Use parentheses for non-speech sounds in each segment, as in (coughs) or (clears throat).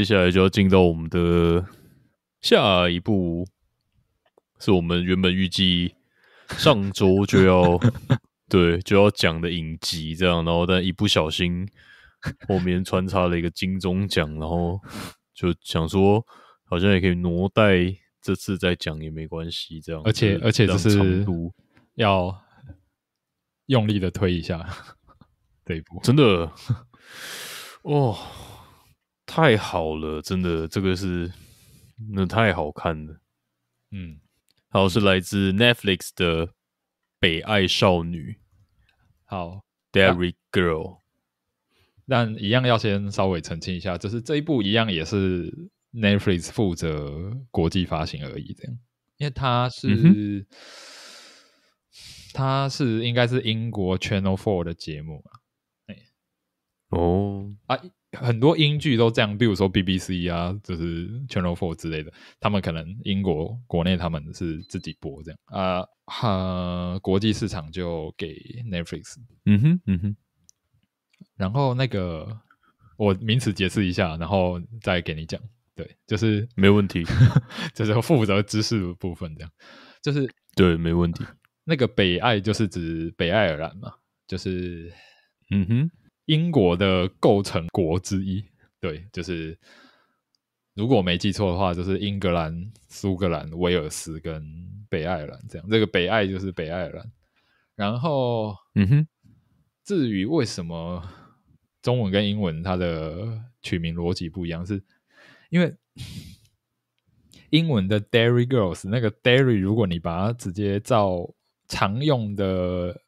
接下来就要进到我们的下一步，是我们原本预计上周就要 (laughs) 对就要讲的影集，这样。然后，但一不小心后面穿插了一个金钟奖，然后就想说，好像也可以挪带这次再讲也没关系。这样，而且而且这是要用力的推一下这一步，真的哦。太好了，真的，这个是那太好看了。嗯，好，是来自 Netflix 的《北爱少女》。好，Derry Girl。但一样要先稍微澄清一下，就是这一部一样也是 Netflix 负责国际发行而已，这样，因为它是它是应该是英国 Channel Four 的节目嘛？哎，哦，哎。很多英剧都这样，比如说 BBC 啊，就是 Channel Four 之类的，他们可能英国国内他们是自己播这样，啊哈，国际市场就给 Netflix。嗯哼，嗯哼。然后那个我名词解释一下，然后再给你讲。对，就是没问题。(laughs) 就是负责知识部分，这样就是对，没问题。那个北爱就是指北爱尔兰嘛，就是嗯哼。英国的构成国之一，对，就是如果没记错的话，就是英格兰、苏格兰、威尔斯跟北爱尔兰这样。这个北爱就是北爱尔兰。然后，嗯哼，至于为什么中文跟英文它的取名逻辑不一样，是因为 (laughs) 英文的 Dairy Girls 那个 Dairy，如果你把它直接照常用的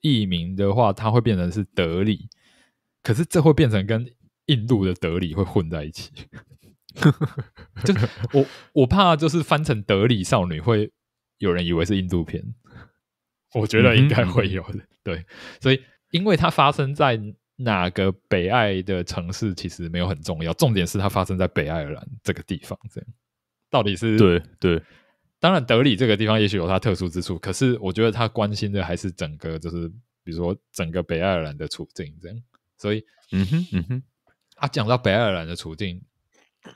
译名的话，它会变成是德里，可是这会变成跟印度的德里会混在一起，(laughs) 就我我怕就是翻成德里少女会有人以为是印度片，我觉得应该会有的。对，所以因为它发生在哪个北爱的城市，其实没有很重要，重点是它发生在北爱尔兰这个地方。这样到底是对对，当然德里这个地方也许有它特殊之处，可是我觉得他关心的还是整个，就是比如说整个北爱尔兰的处境这样。所以，嗯哼，嗯哼，啊，讲到北爱尔兰的处境，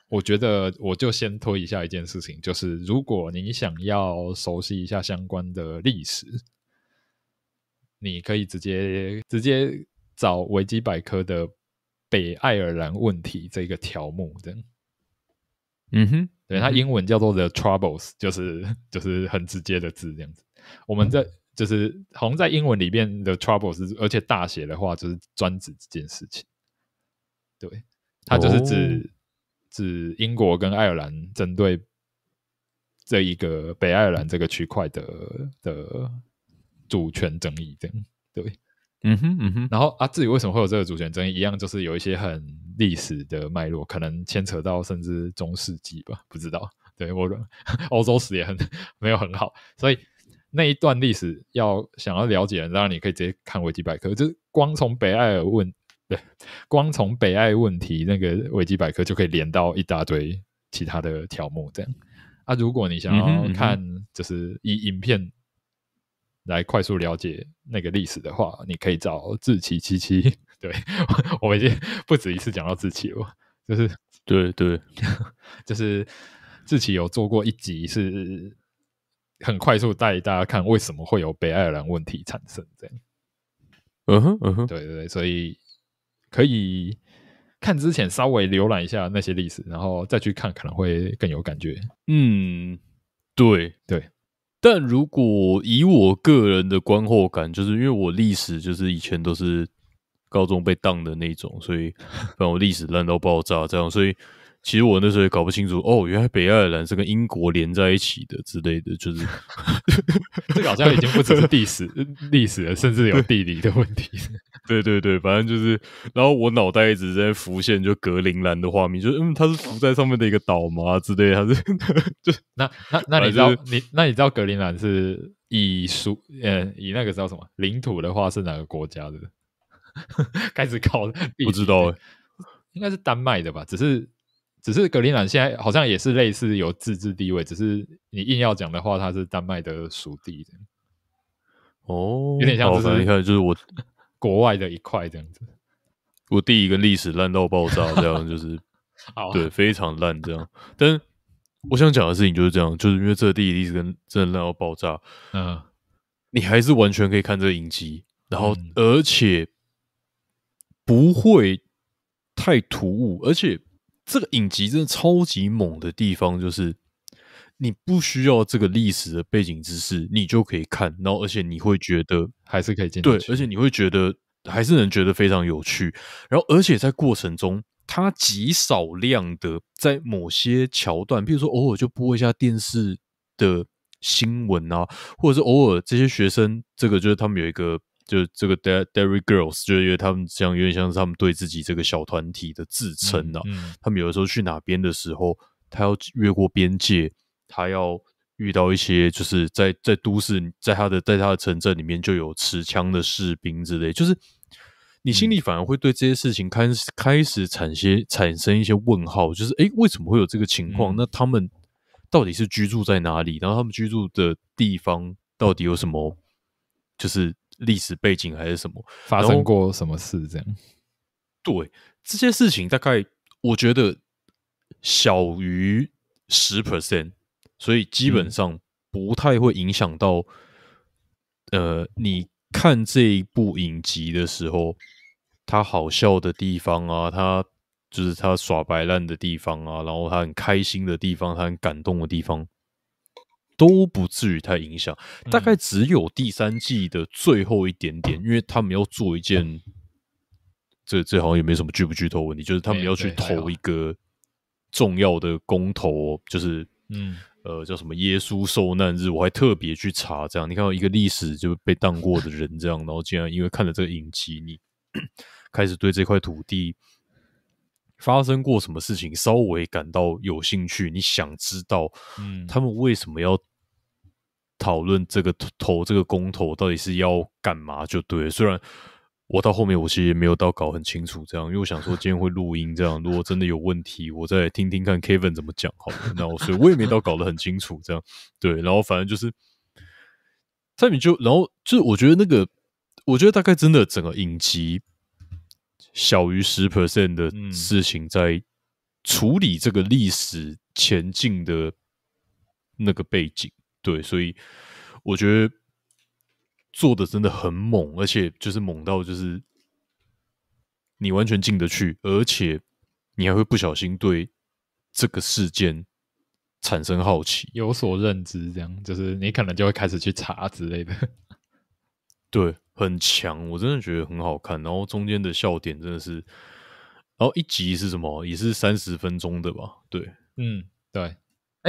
我觉得我就先推一下一件事情，就是如果你想要熟悉一下相关的历史，你可以直接直接找维基百科的北爱尔兰问题这个条目，这样。嗯哼，对，它英文叫做 The Troubles，就是就是很直接的字这样子。我们在就是“红”在英文里面的 t r o u b l e 是而且大写的话，就是专指这件事情。对，它就是指指英国跟爱尔兰针对这一个北爱尔兰这个区块的的主权争议，这样对。嗯哼，嗯哼。然后啊，至于为什么会有这个主权争议？一样就是有一些很历史的脉络，可能牵扯到甚至中世纪吧，不知道。对我 (laughs) 欧洲史也很 (laughs) 没有很好，所以。那一段历史要想要了解，当然你可以直接看维基百科。就是光从北爱尔问，对，(laughs) 光从北爱问题那个维基百科就可以连到一大堆其他的条目。这样啊，如果你想要看，就是以影片来快速了解那个历史的话，你可以找志奇七七。(laughs) 对，(laughs) 我已经不止一次讲到志奇了，就是对对，就是志奇有做过一集是。很快速带大家看为什么会有北爱尔兰问题产生这样，嗯哼嗯哼，对对对，所以可以看之前稍微浏览一下那些历史，然后再去看可能会更有感觉。嗯，对对，但如果以我个人的观后感，就是因为我历史就是以前都是高中被当的那种，所以 (laughs) 反正我历史烂到爆炸这样，所以。其实我那时候也搞不清楚哦，原来北爱尔兰是跟英国连在一起的之类的，就是 (laughs) 这好像已经不只是历史 (laughs) 历史了，甚至有地理的问题。(laughs) 对对对，反正就是，然后我脑袋一直在浮现就格陵兰的画面，就是嗯，它是浮在上面的一个岛吗？之类还是就那那那你知道你那你知道格陵兰是以属嗯以那个叫什么领土的话是哪个国家的？开始考不知道，应该是丹麦的吧，只是。只是格陵兰现在好像也是类似有自治地位，只是你硬要讲的话，它是丹麦的属地的。哦，有点像，你看，就是我国外的一块这样子。我地理跟历史烂到爆炸，这样就是 (laughs) 对，非常烂这样。但我想讲的事情就是这样，就是因为这地理历史跟真的烂到爆炸。嗯，你还是完全可以看这个影集，然后而且不会太突兀，而且。这个影集真的超级猛的地方，就是你不需要这个历史的背景知识，你就可以看。然后，而且你会觉得还是可以进。对，而且你会觉得还是能觉得非常有趣。然后，而且在过程中，它极少量的在某些桥段，比如说偶尔就播一下电视的新闻啊，或者是偶尔这些学生，这个就是他们有一个。就这个 d a r r y Girls，就因为他们像有点像是他们对自己这个小团体的自称啊。他们有的时候去哪边的时候，他要越过边界，他要遇到一些，就是在在都市，在他的在他的城镇里面就有持枪的士兵之类。就是你心里反而会对这些事情开始、开始产些产生一些问号，就是诶，为什么会有这个情况？那他们到底是居住在哪里？然后他们居住的地方到底有什么？就是。历史背景还是什么发生过什么事这样？对这些事情，大概我觉得小于十 percent，所以基本上不太会影响到。呃，你看这一部影集的时候，他好笑的地方啊，他就是他耍白烂的地方啊，然后他很开心的地方，他很感动的地方。都不至于太影响，大概只有第三季的最后一点点，因为他们要做一件，这这好像也没什么剧不剧透问题，就是他们要去投一个重要的公投，就是嗯呃叫什么耶稣受难日，我还特别去查，这样你看到一个历史就被当过的人，这样然后竟然因为看了这个影集，你 (coughs) 开始对这块土地。发生过什么事情，稍微感到有兴趣，你想知道，他们为什么要讨论这个投这个公投，到底是要干嘛？就对，虽然我到后面，我其实也没有到搞很清楚这样，因为我想说今天会录音这样，如果真的有问题，我再听听看 Kevin 怎么讲，好，那我所以我也没到搞得很清楚这样，对，然后反正就是，在你就然后就是我觉得那个，我觉得大概真的整个影集。小于十 percent 的事情，在处理这个历史前进的那个背景，对，所以我觉得做的真的很猛，而且就是猛到就是你完全进得去，而且你还会不小心对这个事件产生好奇，有所认知，这样就是你可能就会开始去查之类的，(laughs) 对。很强，我真的觉得很好看。然后中间的笑点真的是，然后一集是什么？也是三十分钟的吧？对，嗯，对，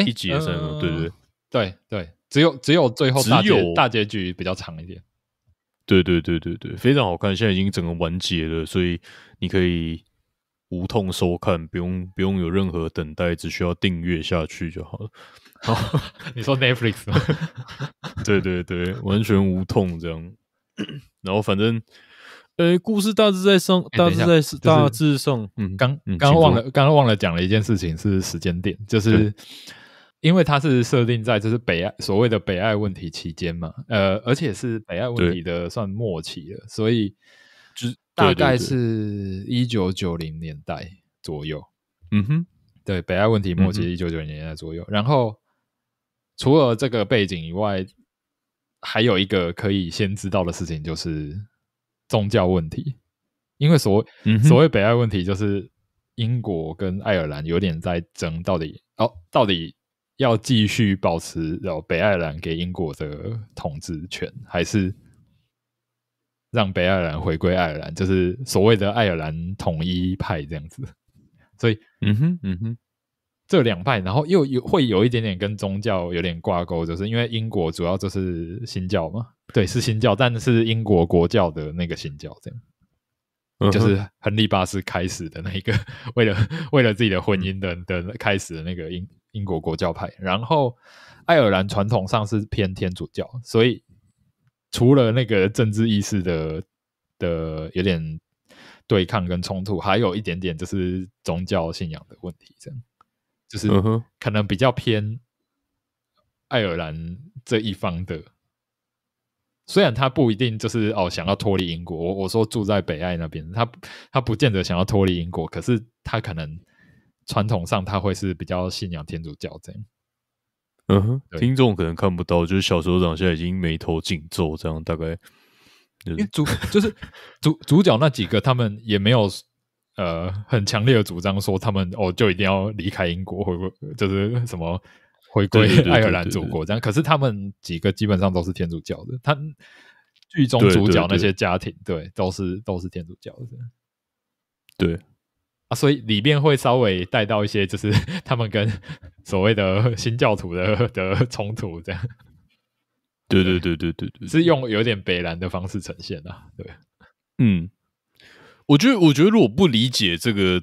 一集也三十，对对对对，只有只有最后大结大结局比较长一点。对对对对对，非常好看，现在已经整个完结了，所以你可以无痛收看，不用不用有任何等待，只需要订阅下去就好了。好，(laughs) 你说 Netflix？(laughs) 对对对，完全无痛这样。(clears throat) 然后，反正，呃，故事大致在上，大致在大致上，嗯，刚刚忘了，刚刚忘了讲了一件事情，是时间点，就是因为它是设定在就是北爱所谓的北爱问题期间嘛，呃，而且是北爱问题的算末期了，所以只大概是一九九零年代左右，嗯哼，对，北爱问题末期一九九零年代左右，然后除了这个背景以外。还有一个可以先知道的事情就是宗教问题，因为所所谓北爱问题就是英国跟爱尔兰有点在争，到底哦到底要继续保持哦北爱尔兰给英国的统治权，还是让北爱尔兰回归爱尔兰，就是所谓的爱尔兰统一派这样子。所以，嗯哼，嗯哼。这两派，然后又有会有一点点跟宗教有点挂钩，就是因为英国主要就是新教嘛，对，是新教，但是英国国教的那个新教，这样，就是亨利八世开始的那一个，(laughs) 为了为了自己的婚姻的的开始的那个英英国国教派，然后爱尔兰传统上是偏天主教，所以除了那个政治意识的的有点对抗跟冲突，还有一点点就是宗教信仰的问题，这样。就是可能比较偏爱尔兰这一方的，虽然他不一定就是哦想要脱离英国，我我说住在北爱那边，他他不见得想要脱离英国，可是他可能传统上他会是比较信仰天主教这样。嗯哼，听众可能看不到，就是小首长现在已经眉头紧皱，这样大概因为主就是主主角那几个他们也没有。呃，很强烈的主张说，他们哦就一定要离开英国，回归就是什么回归爱尔兰祖国这样。可是他们几个基本上都是天主教的，他剧中主角那些家庭，对，都是都是天主教的。对啊，所以里面会稍微带到一些，就是 (laughs) 他们跟所谓的新教徒的的冲突这样。对对对对对对，是用有点北兰的方式呈现的。对，嗯。我觉得，我觉得，如果不理解这个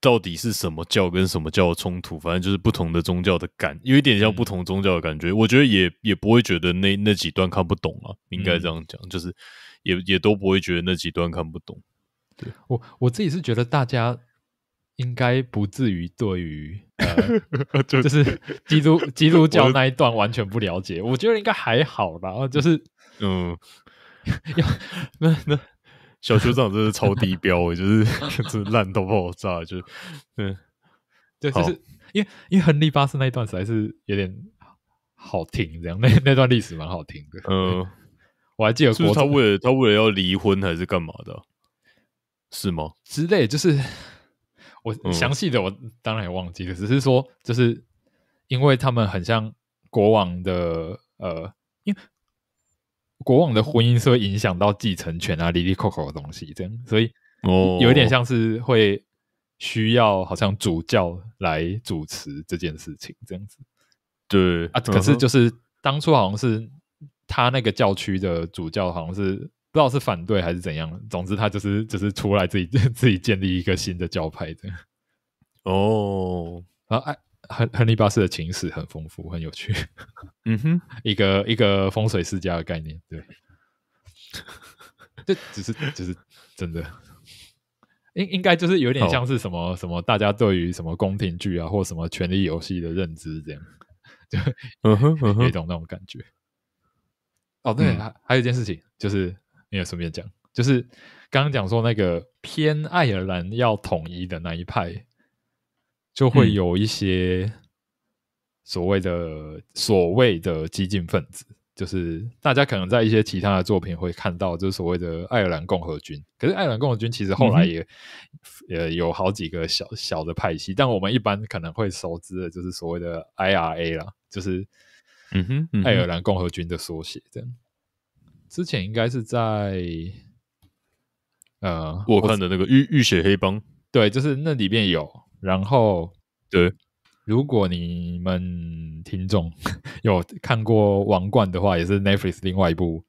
到底是什么教跟什么教的冲突，反正就是不同的宗教的感，有一点像不同宗教的感觉。我觉得也也不会觉得那那几段看不懂啊，应该这样讲，就是也也都不会觉得那几段看不懂。对，我我自己是觉得大家应该不至于对于 (laughs) 就是基督 (laughs) 基督教那一段完全不了解，我觉得应该还好吧。就是嗯，那 (laughs) 那。小酋长真是超低标，我就是，(laughs) 真烂到爆炸，就，嗯，对，就是因为因为亨利八世那一段实在是有点好听，这样那那段历史蛮好听的。嗯，(laughs) 我还记得是他为了他为了要离婚还是干嘛的，是吗？之类，就是我详细的我当然也忘记了，只是说就是因为他们很像国王的，呃，因。国王的婚姻是会影响到继承权啊，粒粒扣扣的东西这样，所以哦，有点像是会需要好像主教来主持这件事情这样子。对啊，可是就是当初好像是他那个教区的主教，好像是不知道是反对还是怎样，总之他就是就是出来自己自己建立一个新的教派的。哦啊哎。亨亨利八世的情史很丰富，很有趣。(laughs) 嗯哼，一个一个风水世家的概念，对。这只是只是真的，应应该就是有点像是什么什么，大家对于什么宫廷剧啊，或什么权力游戏的认知这样。就嗯哼嗯哼，也懂那种感觉。哦，对，还还有一件事情，就是没有顺便讲，就是刚刚讲说那个偏爱尔兰要统一的那一派。就会有一些所谓的所谓的激进分子，就是大家可能在一些其他的作品会看到，就是所谓的爱尔兰共和军。可是爱尔兰共和军其实后来也呃有好几个小小的派系，但我们一般可能会熟知的就是所谓的 IRA 啦，就是嗯哼爱尔兰共和军的缩写。这样之前应该是在呃我看的那个《浴浴血黑帮》，对，就是那里面有。然后，对，如果你们听众有看过《王冠》的话，也是 Netflix 另外一部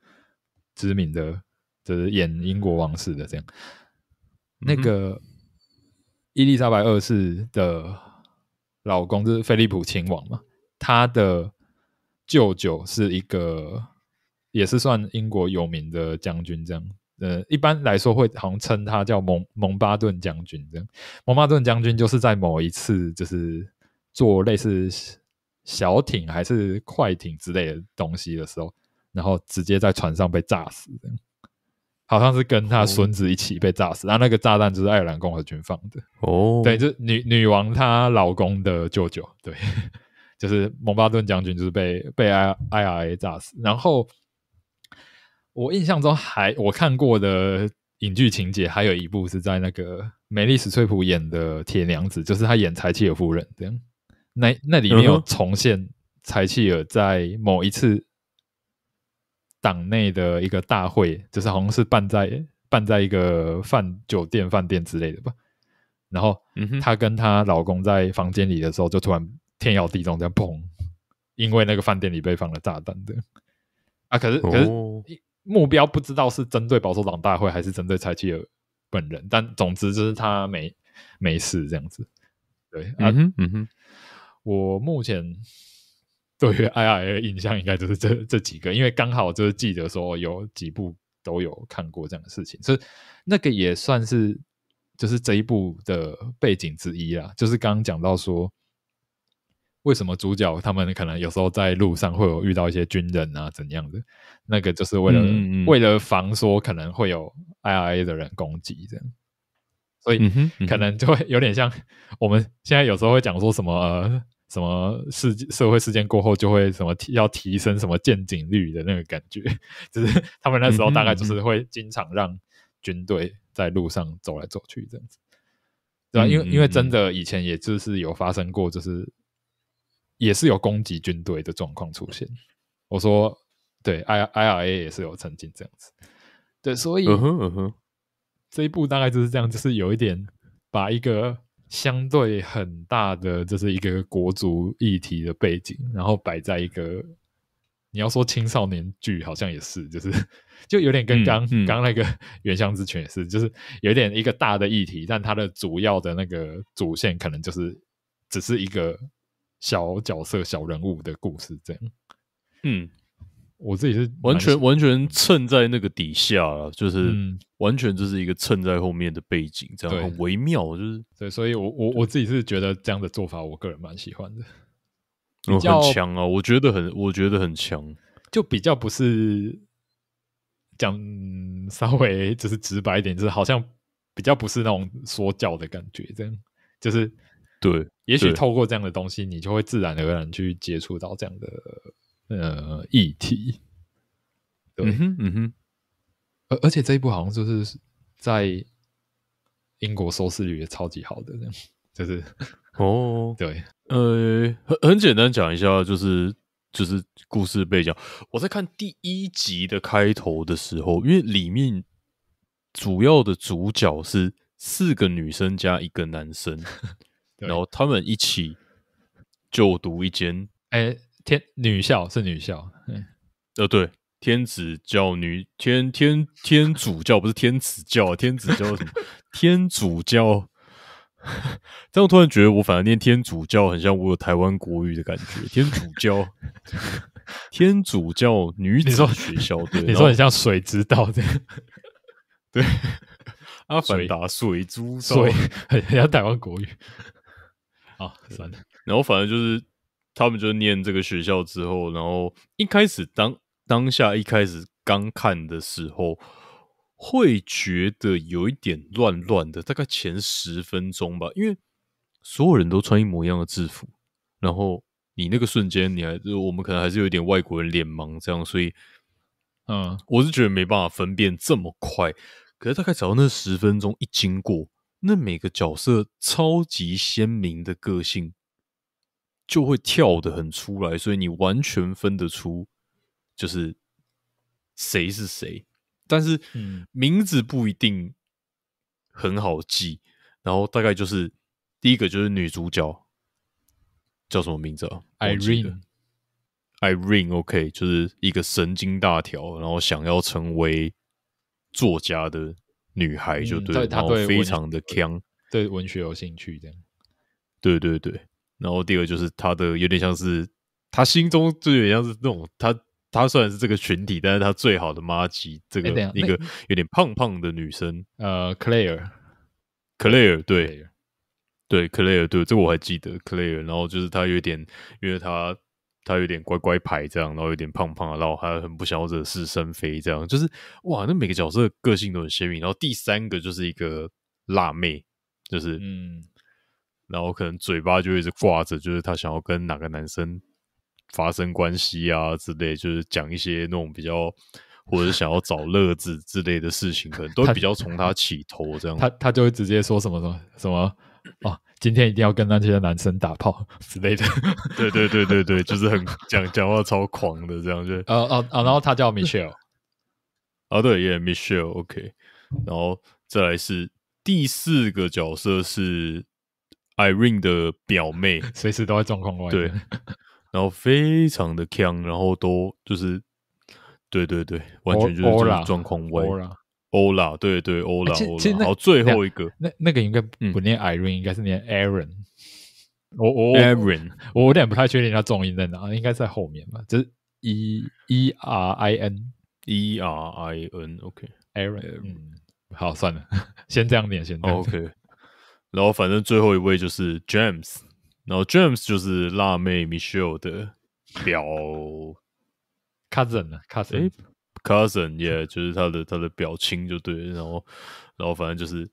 知名的，就是演英国王室的这样。那个伊丽莎白二世的老公是菲利普亲王嘛？他的舅舅是一个，也是算英国有名的将军，这样。呃，一般来说会好像称他叫蒙蒙巴顿将军这样。蒙巴顿将军就是在某一次就是做类似小艇还是快艇之类的东西的时候，然后直接在船上被炸死好像是跟他孙子一起被炸死，然后那个炸弹就是爱尔兰共和军放的。哦，对，就女女王她老公的舅舅，对，(laughs) 就是蒙巴顿将军，就是被被 I IRA 炸死，然后。我印象中还我看过的影剧情节，还有一部是在那个梅丽史翠普演的《铁娘子》，就是她演柴契尔夫人。这样，那那里面有重现柴契尔在某一次党内的一个大会，就是好像是办在办在一个饭酒店、饭店之类的吧。然后，她跟她老公在房间里的时候，就突然天摇地动，这样砰，因为那个饭店里被放了炸弹的。啊，可是可是。目标不知道是针对保守党大会还是针对蔡琪尔本人，但总之就是他没没事这样子。对，嗯嗯，我目前对于 I R 的印象应该就是这这几个，因为刚好就是记得说有几部都有看过这样的事情，所以那个也算是就是这一部的背景之一啦。就是刚刚讲到说。为什么主角他们可能有时候在路上会有遇到一些军人啊怎样的？那个就是为了为了防说可能会有 IRA 的人攻击这样，所以可能就会有点像我们现在有时候会讲说什么什么事社会事件过后就会什么提要提升什么见警率的那个感觉，就 (laughs) 是他们那时候大概就是会经常让军队在路上走来走去这样子，对啊，因为因为真的以前也就是有发生过就是。也是有攻击军队的状况出现，我说对，I I R A 也是有曾经这样子，对，所以这一步大概就是这样，就是有一点把一个相对很大的，就是一个国足议题的背景，然后摆在一个你要说青少年剧好像也是，就是 (laughs) 就有点跟刚刚那个《原乡之犬》也是，就是有点一个大的议题，但它的主要的那个主线可能就是只是一个。小角色、小人物的故事，这样，嗯，我自己是完全完全衬在那个底下，就是完全就是一个衬在后面的背景，这样很微妙，就是对，所以我我我自己是觉得这样的做法，我个人蛮喜欢的。很强啊，我觉得很，我觉得很强，就比较不是讲稍微就是直白一点，就是好像比较不是那种说教的感觉，这样就是。对，也许透过这样的东西，你就会自然而然去接触到这样的呃议题。嗯哼，嗯哼。而而且这一部好像就是在英国收视率也超级好的那样，就是哦，(laughs) 对，呃，很很简单讲一下，就是就是故事背景。我在看第一集的开头的时候，因为里面主要的主角是四个女生加一个男生。(laughs) 然后他们一起就读一间，哎，天女校是女校，呃，对，天子教女，天天天主教不是天子教，(laughs) 天主教什么？天主教，但 (laughs) 我突然觉得我反正念天主教很像我有台湾国语的感觉，(laughs) 天主教，天主教女子学校，对，你说很像水之道，对，对，阿凡达水珠，水很像台湾国语。啊，算了。然后反正就是他们就念这个学校之后，然后一开始当当下一开始刚看的时候，会觉得有一点乱乱的，大概前十分钟吧，因为所有人都穿一模一样的制服，然后你那个瞬间你还我们可能还是有点外国人脸盲这样，所以嗯，我是觉得没办法分辨这么快，可是大概只要那十分钟一经过。那每个角色超级鲜明的个性就会跳得很出来，所以你完全分得出就是谁是谁。但是名字不一定很好记，然后大概就是第一个就是女主角叫什么名字啊？Irene，Irene，OK，就是一个神经大条，然后想要成为作家的。女孩就对，她后非常的强，对文学有兴趣这样。对对对。然后第二就是她的有点像是，她心中就有点像是那种，她她虽然是这个群体，但是她最好的妈吉这个一个有点胖胖的女生，呃，Claire，Claire，对，对，Claire，对，这个我还记得 Claire。然后就是她有点，因为她。他有点乖乖牌这样，然后有点胖胖，然后还很不想惹是生非这样，就是哇，那每个角色个性都很鲜明。然后第三个就是一个辣妹，就是嗯，然后可能嘴巴就一直挂着，就是她想要跟哪个男生发生关系啊之类，就是讲一些那种比较或者想要找乐子之类的事情，可能都比较从她起头这样。她她就会直接说什么什么什么。哦，今天一定要跟那些男生打炮之类的，(laughs) 对对对对对，就是很讲讲话超狂的这样子。啊啊啊！然后他叫 Michelle，啊 (laughs) 对，Yeah，Michelle，OK。然后再来是第四个角色是 Irene 的表妹，随时都在状况外，对。(laughs) 然后非常的强，然后都就是，对对对，完全就是状况外。欧拉，对对，欧拉欧拉，然后最后一个，那那个应该不念 Irene，应该是念 Aaron。我我 Aaron，我有点不太确定他重音在哪，应该在后面吧？就是 E E R I N E R I N，OK，Aaron。嗯，好，算了，先这样念先。OK。(laughs) 然后反正最后一位就是 James，然后 James 就是辣妹 Michelle 的表 cousin，cousin。Cousin，yeah，就是他的他的表亲就对，然后，然后反正就是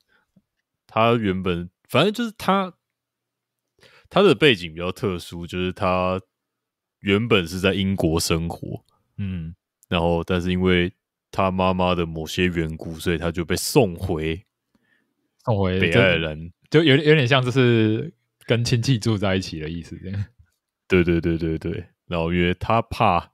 他原本反正就是他，他的背景比较特殊，就是他原本是在英国生活，嗯，然后但是因为他妈妈的某些缘故，所以他就被送回送回北爱尔兰，就有点有点像就是跟亲戚住在一起的意思，这 (laughs) 样。对对对对对，然后因为他怕。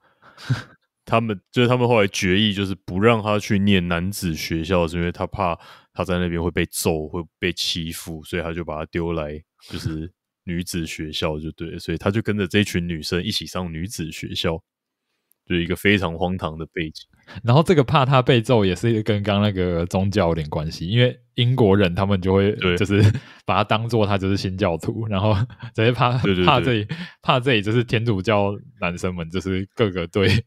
他们就是他们后来决议，就是不让他去念男子学校，是因为他怕他在那边会被揍，会被欺负，所以他就把他丢来就是女子学校，就对，所以他就跟着这群女生一起上女子学校，就一个非常荒唐的背景。然后这个怕他被揍，也是跟刚那个宗教有点关系，因为英国人他们就会就是把他当做他就是新教徒，然后 (laughs) 直接怕怕这里怕这里就是天主教男生们就是各个对。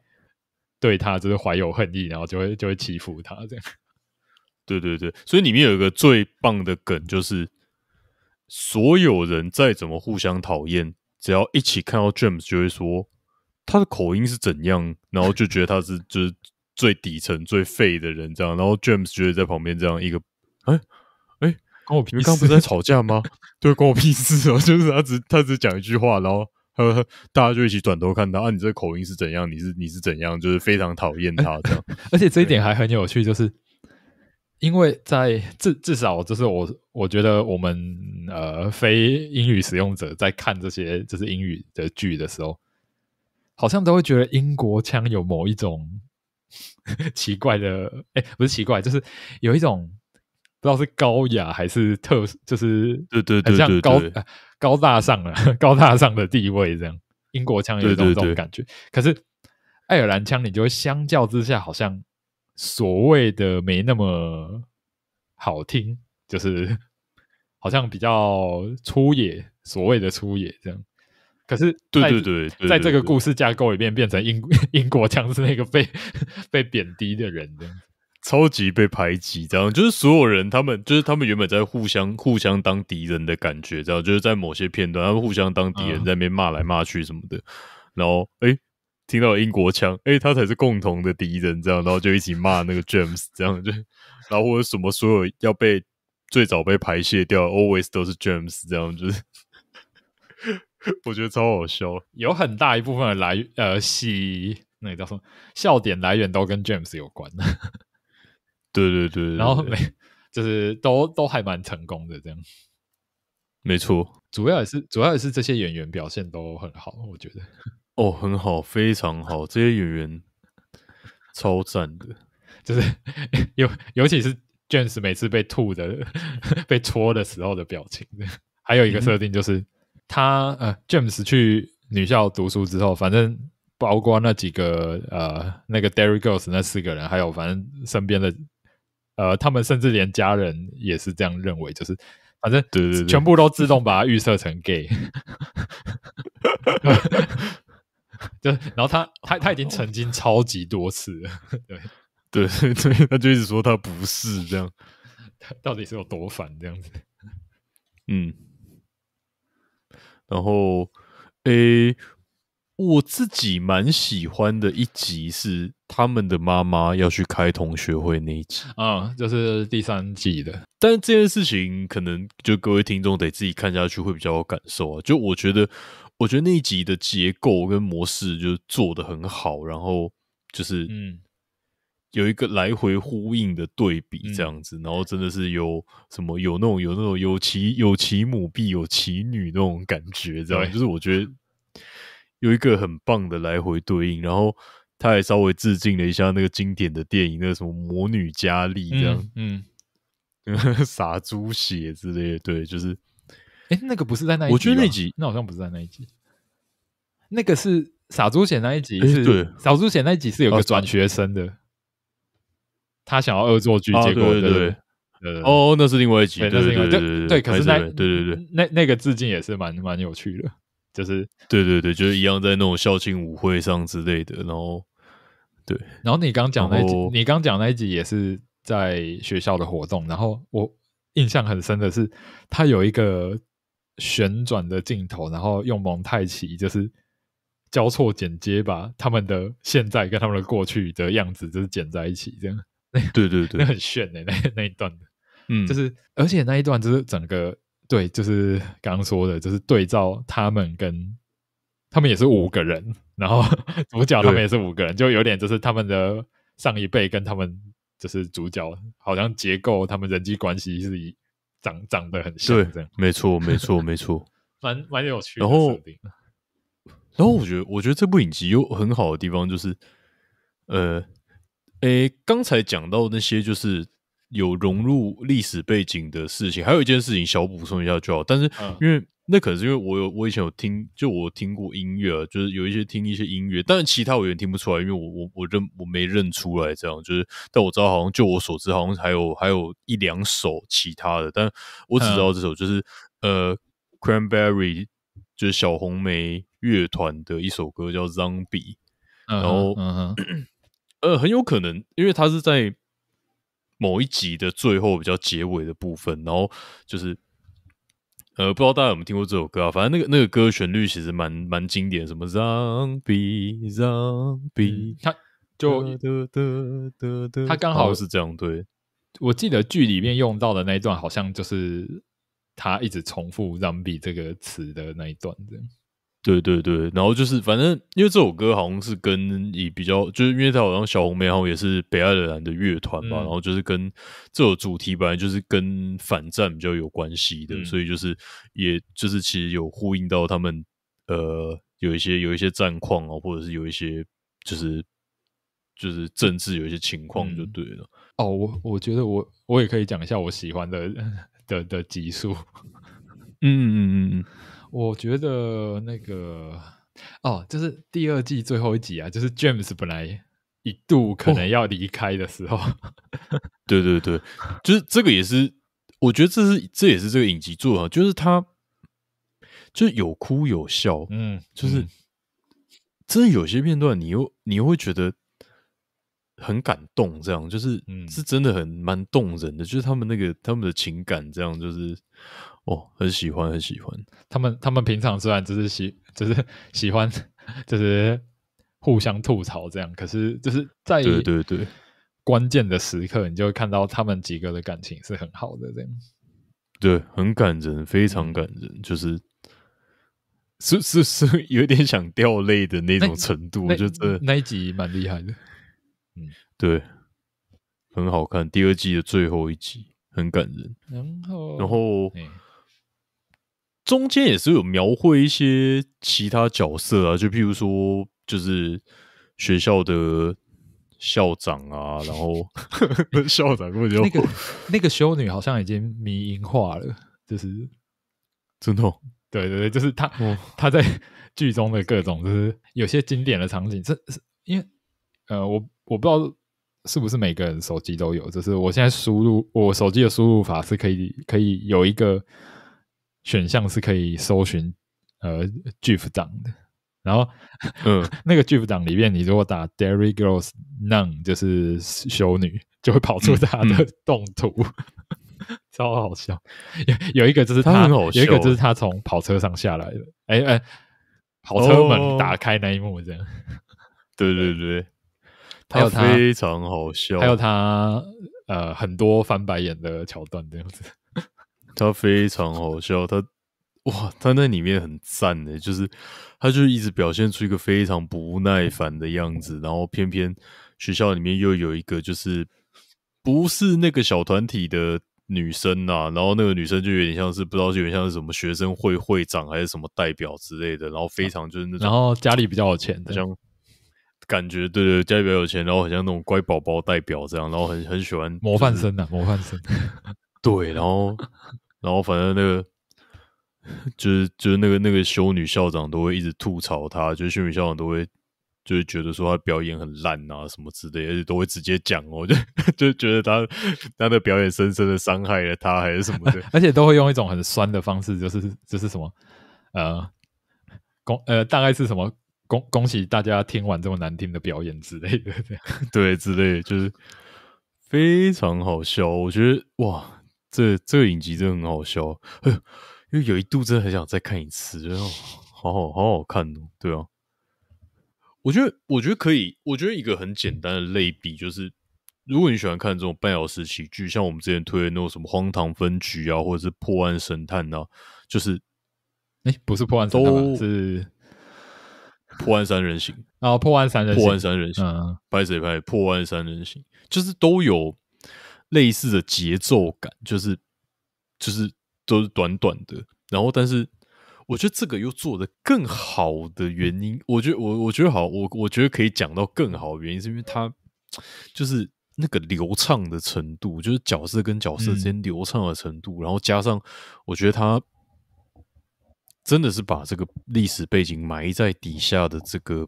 对他就是怀有恨意，然后就会就会欺负他这样。(laughs) 对对对，所以里面有一个最棒的梗，就是所有人再怎么互相讨厌，只要一起看到 James 就会说他的口音是怎样，然后就觉得他是就是最底层最废的人这样。然后 James 觉得在旁边这样一个，哎哎，关我屁，刚刚不在吵架吗？(laughs) 对，关我屁事啊！(laughs) 就是他只他只讲一句话，然后。呵，(laughs) 大家就一起转头看他啊！你这口音是怎样？你是你是怎样？就是非常讨厌他 (laughs) 这样。而且这一点还很有趣，就是因为在至至少就是我我觉得我们呃非英语使用者在看这些就是英语的剧的时候，好像都会觉得英国腔有某一种 (laughs) 奇怪的，哎，不是奇怪，就是有一种不知道是高雅还是特，就是对对对，很像高。高大上了，(laughs) 高大上的地位这样，英国腔有一种这种感觉。可是爱尔兰腔，你就会相较之下，好像所谓的没那么好听，就是 (laughs) 好像比较粗野，所谓的粗野这样。可是，对对对，在这个故事架构里面，变成英 (laughs) 英国腔是那个被被贬低的人这样。超级被排挤，这样就是所有人，他们就是他们原本在互相互相当敌人的感觉，这样就是在某些片段，他们互相当敌人，在那边骂来骂去什么的，然后哎，听到英国腔，哎，他才是共同的敌人，这样，然后就一起骂那个 James，这样就，然后什么所有要被最早被排泄掉，always 都是 James，这样就是，(laughs) 我觉得超好笑，有很大一部分的来呃，戏，那个叫什么笑点来源都跟 James 有关。对对对，然后没就是都都还蛮成功的这样，没错，主要也是主要也是这些演员表现都很好，我觉得 (laughs) 哦很好，非常好，这些演员超赞的，就是 (laughs) 尤尤其是 James 每次被吐的 (laughs) 被戳的时候的表情，还有一个设定就是他呃 James 去女校读书之后，反正包括那几个呃那个 Derry Girls 那四个人，还有反正身边的。呃，他们甚至连家人也是这样认为，就是反正对对对，全部都自动把它预设成 gay，(laughs) 就然后他他他已经曾经超级多次，(laughs) 对对对，他就一直说他不是这样，他 (laughs) 到底是有多烦这样子？嗯，然后 A。我自己蛮喜欢的一集是他们的妈妈要去开同学会那一集啊，就是第三季的。但这件事情可能就各位听众得自己看下去会比较有感受啊。就我觉得，我觉得那一集的结构跟模式就做的很好，然后就是嗯，有一个来回呼应的对比这样子，然后真的是有什么有那种有那种有其有其母必有其女那种感觉，这样就是我觉得。有一个很棒的来回对应，然后他还稍微致敬了一下那个经典的电影，那个什么《魔女佳丽》这样，嗯，傻 (laughs) 猪血之类，的，对，就是，哎，那个不是在那一集？我觉得那集那好像不是在那一集，那个是傻猪血那一集，是傻猪血那一集是有个转学生的，他想要恶作剧，结果对对对，哦，那是另外一集，对对对，可是那对对对，那那个致敬也是蛮蛮有趣的。就是对对对，就是一样在那种校庆舞会上之类的。然后对，然后你刚讲那一集，你刚讲那一集也是在学校的活动。然后我印象很深的是，他有一个旋转的镜头，然后用蒙太奇，就是交错剪接，把他们的现在跟他们的过去的样子，就是剪在一起，这样。对对对，(laughs) 那很炫诶，那那一段的，嗯，就是而且那一段就是整个。对，就是刚刚说的，就是对照他们跟他们也是五个人，然后 (laughs) 主角他们也是五个人，就有点就是他们的上一辈跟他们就是主角，好像结构他们人际关系是一长长得很像对，没错，没错，没错，(laughs) 蛮蛮有趣。然后，然后我觉得，我觉得这部影集有很好的地方就是，呃，哎，刚才讲到那些就是。有融入历史背景的事情，还有一件事情小补充一下就好。但是因为那可是因为我有我以前有听，就我听过音乐，啊，就是有一些听一些音乐，但是其他我也听不出来，因为我我我认我没认出来这样，就是但我知道好像就我所知，好像还有还有一两首其他的，但我只知道这首就是呃，Cranberry 就是小红莓乐团的一首歌叫《Zombie》，然后 (clears throat) 呃，很有可能，因为它是在。某一集的最后比较结尾的部分，然后就是，呃，不知道大家有没有听过这首歌啊？反正那个那个歌旋律其实蛮蛮经典，什么 “zombie zombie”，他就他刚好是这样对。我记得剧里面用到的那一段，好像就是他一直重复 “zombie” 这个词的那一段的。对对对，然后就是反正因为这首歌好像是跟以比较，就是因为它好像小红妹，然像也是北爱尔兰的乐团嘛。然后就是跟这首主题本来就是跟反战比较有关系的，所以就是也就是其实有呼应到他们呃有一些有一些战况啊，或者是有一些就是就是政治有一些情况就对了。哦，我我觉得我我也可以讲一下我喜欢的 (laughs) 的的级数，嗯嗯嗯嗯。我觉得那个哦，就是第二季最后一集啊，就是 James 本来一度可能要离开的时候，(laughs) 对对对，就是这个也是，我觉得这是这也是这个影集做的，就是他就有哭有笑，嗯，就是真的有些片段你又你又会觉得。很感动，这样就是是真的很蛮动人的，就是他们那个他们的情感，这样就是哦，很喜欢很喜欢他们。他们平常虽然只是喜只是喜欢，就是互相吐槽这样，可是就是在对对对关键的时刻，你就会看到他们几个的感情是很好的这样。对，很感人，非常感人，就是是是是有点想掉泪的那种程度。我觉得那一集蛮厉害的。嗯，对，很好看。第二季的最后一集很感人。然后，然后中间也是有描绘一些其他角色啊，就譬如说，就是学校的校长啊，然后 (laughs) 校长不就那个 (laughs) 那个修女好像已经迷音化了，就是 (laughs) 真痛。对对对，就是他，他在剧中的各种就是有些经典的场景，这是因为。呃，我我不知道是不是每个人手机都有，就是我现在输入我手机的输入法是可以可以有一个选项是可以搜寻呃 GIF 档的，然后嗯，(laughs) 那个 GIF 档里面，你如果打 Dairy Girls Nun，就是修女，就会跑出她的动图，(laughs) 超好笑。有有一个就是她，有一个就是她从跑车上下来的，哎哎，跑车门打开那一幕，这样，(laughs) 对对对。他非常好笑，还有他呃很多翻白眼的桥段这样子。(laughs) 他非常好笑，他哇，他那里面很赞的，就是他就一直表现出一个非常不耐烦的样子。(laughs) 然后偏偏学校里面又有一个就是不是那个小团体的女生呐，然后那个女生就有点像是不知道有点像是什么学生会会长还是什么代表之类的，然后非常就是那种然后家里比较有钱的。感觉对对，家里比较有钱，然后好像那种乖宝宝代表这样，然后很很喜欢模范生啊，模范生。(laughs) 对，然后然后反正那个就是就是那个那个修女校长都会一直吐槽他，就是修女校长都会就是觉得说他表演很烂啊什么之类的，而且都会直接讲，哦，(laughs) 就就觉得他他的表演深深的伤害了他还是什么的，(laughs) 而且都会用一种很酸的方式，就是就是什么呃公呃大概是什么。恭恭喜大家听完这么难听的表演之类的，(laughs) 对，之类就是非常好笑。我觉得哇，这这个影集真的很好笑，哎，因为有一度真的很想再看一次，然后好好好好看的，对啊。我觉得，我觉得可以，我觉得一个很简单的类比就是，如果你喜欢看这种半小时喜剧，像我们之前推的那种什么荒唐分局啊，或者是破案神探呐，就是哎，不是破案神探是。破案三人行啊！破案三人破案三人行，嗯，拍谁拍？破案三人行就是都有类似的节奏感，就是就是都是短短的。然后，但是我觉得这个又做的更好的原因，我觉得我我觉得好，我我觉得可以讲到更好的原因，是因为它就是那个流畅的程度，就是角色跟角色之间流畅的程度，然后加上我觉得它。真的是把这个历史背景埋在底下的这个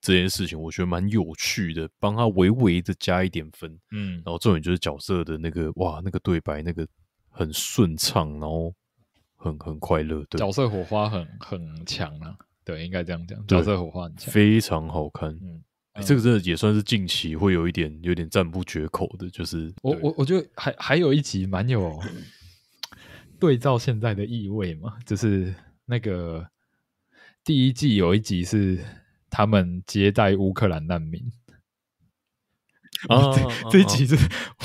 这件事情，我觉得蛮有趣的，帮他微微的加一点分，嗯，然后重点就是角色的那个哇，那个对白那个很顺畅，然后很很快乐，对，角色火花很很强啊。对，应该这样讲，角色火花很强，非常好看，嗯，这个真的也算是近期会有一点有点赞不绝口的，就是我我我觉得还还有一集蛮有。对照现在的意味嘛，就是那个第一季有一集是他们接待乌克兰难民，啊，(laughs) 这这一集是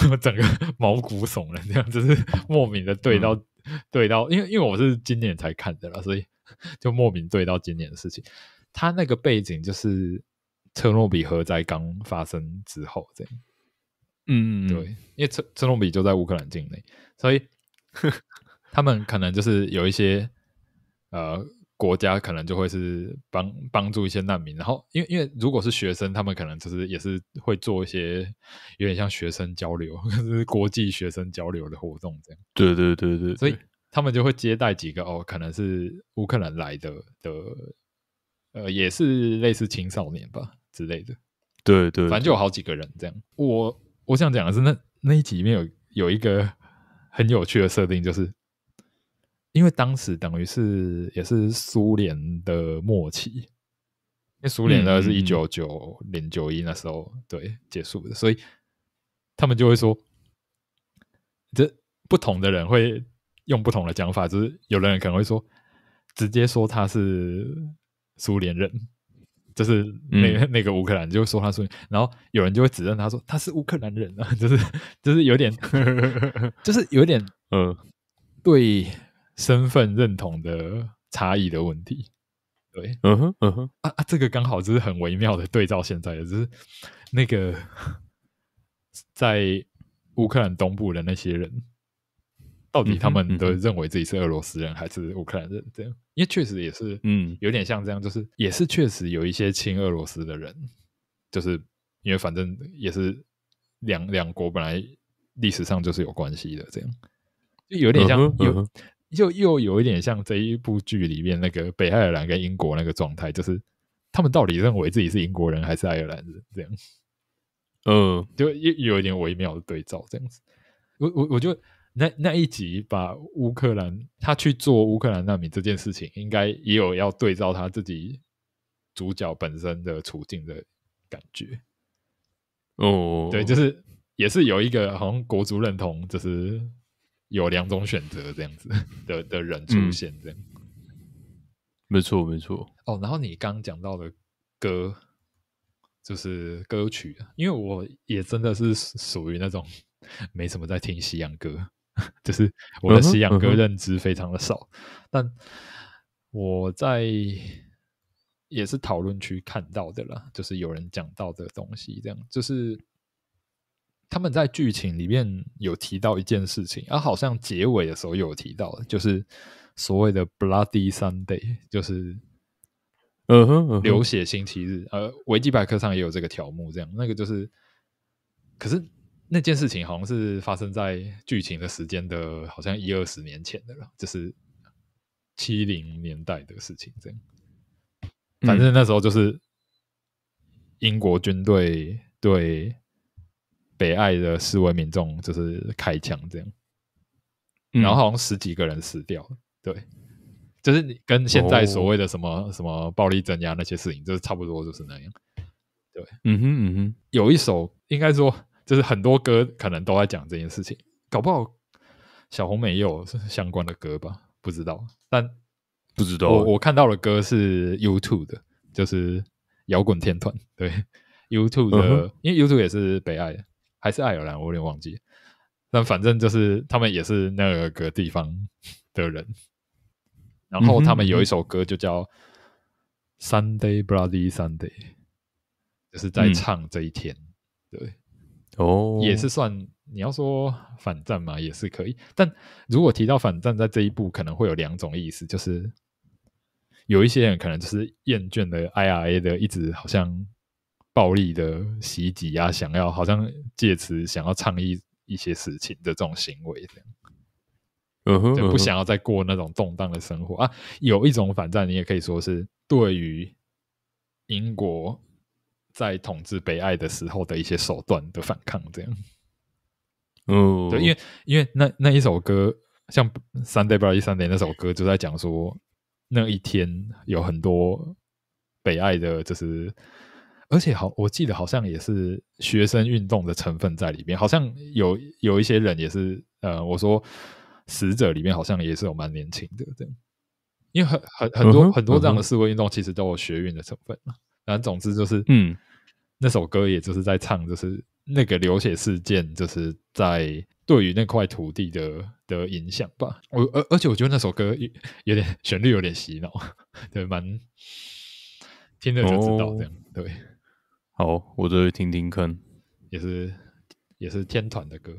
我整个毛骨悚然，这样，就是莫名的对到对到，因为因为我是今年才看的了，所以就莫名对到今年的事情。他那个背景就是车诺比核灾刚发生之后，这样。嗯，对，因为车车诺比就在乌克兰境内，所以。(laughs) 他们可能就是有一些呃国家，可能就会是帮帮助一些难民。然后，因为因为如果是学生，他们可能就是也是会做一些有点像学生交流，(laughs) 就是国际学生交流的活动这样。对对对对，所以他们就会接待几个哦，可能是乌克兰来的的，呃，也是类似青少年吧之类的。对对，反正就有好几个人这样。我我想讲的是，那那一集里面有有一个很有趣的设定，就是。因为当时等于是也是苏联的末期，因为苏联呢是一九九零九一那时候对结束的，所以他们就会说，这不同的人会用不同的讲法，就是有的人可能会说直接说他是苏联人，就是那那个乌克兰就会说他是，然后有人就会指认他说他是乌克兰人啊，(laughs) 就是就是有点 (laughs) 就是有点嗯对。身份认同的差异的问题，对，嗯哼，嗯哼，啊啊，这个刚好就是很微妙的对照。现在就是那个 (laughs) 在乌克兰东部的那些人，到底他们都认为自己是俄罗斯人还是乌克兰人？这样，因为确实也是，嗯，有点像这样，就是也是确实有一些亲俄罗斯的人，就是因为反正也是两两国本来历史上就是有关系的，这样就有点像有。就又有一点像这一部剧里面那个北爱尔兰跟英国那个状态，就是他们到底认为自己是英国人还是爱尔兰人这样？(laughs) 嗯，就又有一点微妙的对照这样子。我我我就那那一集把乌克兰他去做乌克兰难民这件事情，应该也有要对照他自己主角本身的处境的感觉。哦，对，就是也是有一个好像国族认同，就是。有两种选择，这样子的的人出现，这样没错，没错。哦，然后你刚讲到的歌，就是歌曲，因为我也真的是属于那种 (laughs) 没什么在听西洋歌，(laughs) 就是我的西洋歌认知非常的少。但我在也是讨论区看到的了，就是有人讲到的东西，这样就是。他们在剧情里面有提到一件事情，啊，好像结尾的时候有提到，就是所谓的 “Bloody Sunday”，就是嗯，哼，流血星期日。呃，维基百科上也有这个条目，这样那个就是，可是那件事情好像是发生在剧情的时间的，好像一二十年前的了，就是七零年代的事情，这样。反正那时候就是英国军队对。北爱的示威民众就是开枪这样，然后好像十几个人死掉，对，就是你跟现在所谓的什么什么暴力镇压那些事情，就是差不多就是那样。对，嗯哼嗯哼，有一首应该说就是很多歌可能都在讲这件事情，搞不好小红没有相关的歌吧，不知道，但不知道我我看到的歌是 YouTube 的，就是摇滚天团对 YouTube (laughs) 的，因为 YouTube 也是北爱的。还是爱尔兰，我有点忘记。但反正就是他们也是那个地方的人，然后他们有一首歌就叫《Sunday Bloody Sunday》，就是在唱这一天。对，哦，也是算你要说反战嘛，也是可以。但如果提到反战，在这一步可能会有两种意思，就是有一些人可能就是厌倦了 IRA 的，一直好像。暴力的袭击啊，想要好像借此想要倡议一些事情的这种行为，这样，嗯哼，不想要再过那种动荡的生活啊。有一种反战，你也可以说是对于英国在统治北爱的时候的一些手段的反抗，这样。哦，对，因为因为那那一首歌，像三 u n 一三 y 那首歌，就在讲说那一天有很多北爱的，就是。而且好，我记得好像也是学生运动的成分在里面，好像有有一些人也是，呃，我说死者里面好像也是有蛮年轻的，对，因为很很很多很多这样的示威运动其实都有学运的成分嘛。但总之就是，嗯，那首歌也就是在唱，就是那个流血事件，就是在对于那块土地的的影响吧。我而而且我觉得那首歌有点旋律有点洗脑，(laughs) 对，蛮，听着就知道这样，对。好，我这会听听看，也是也是天团的歌，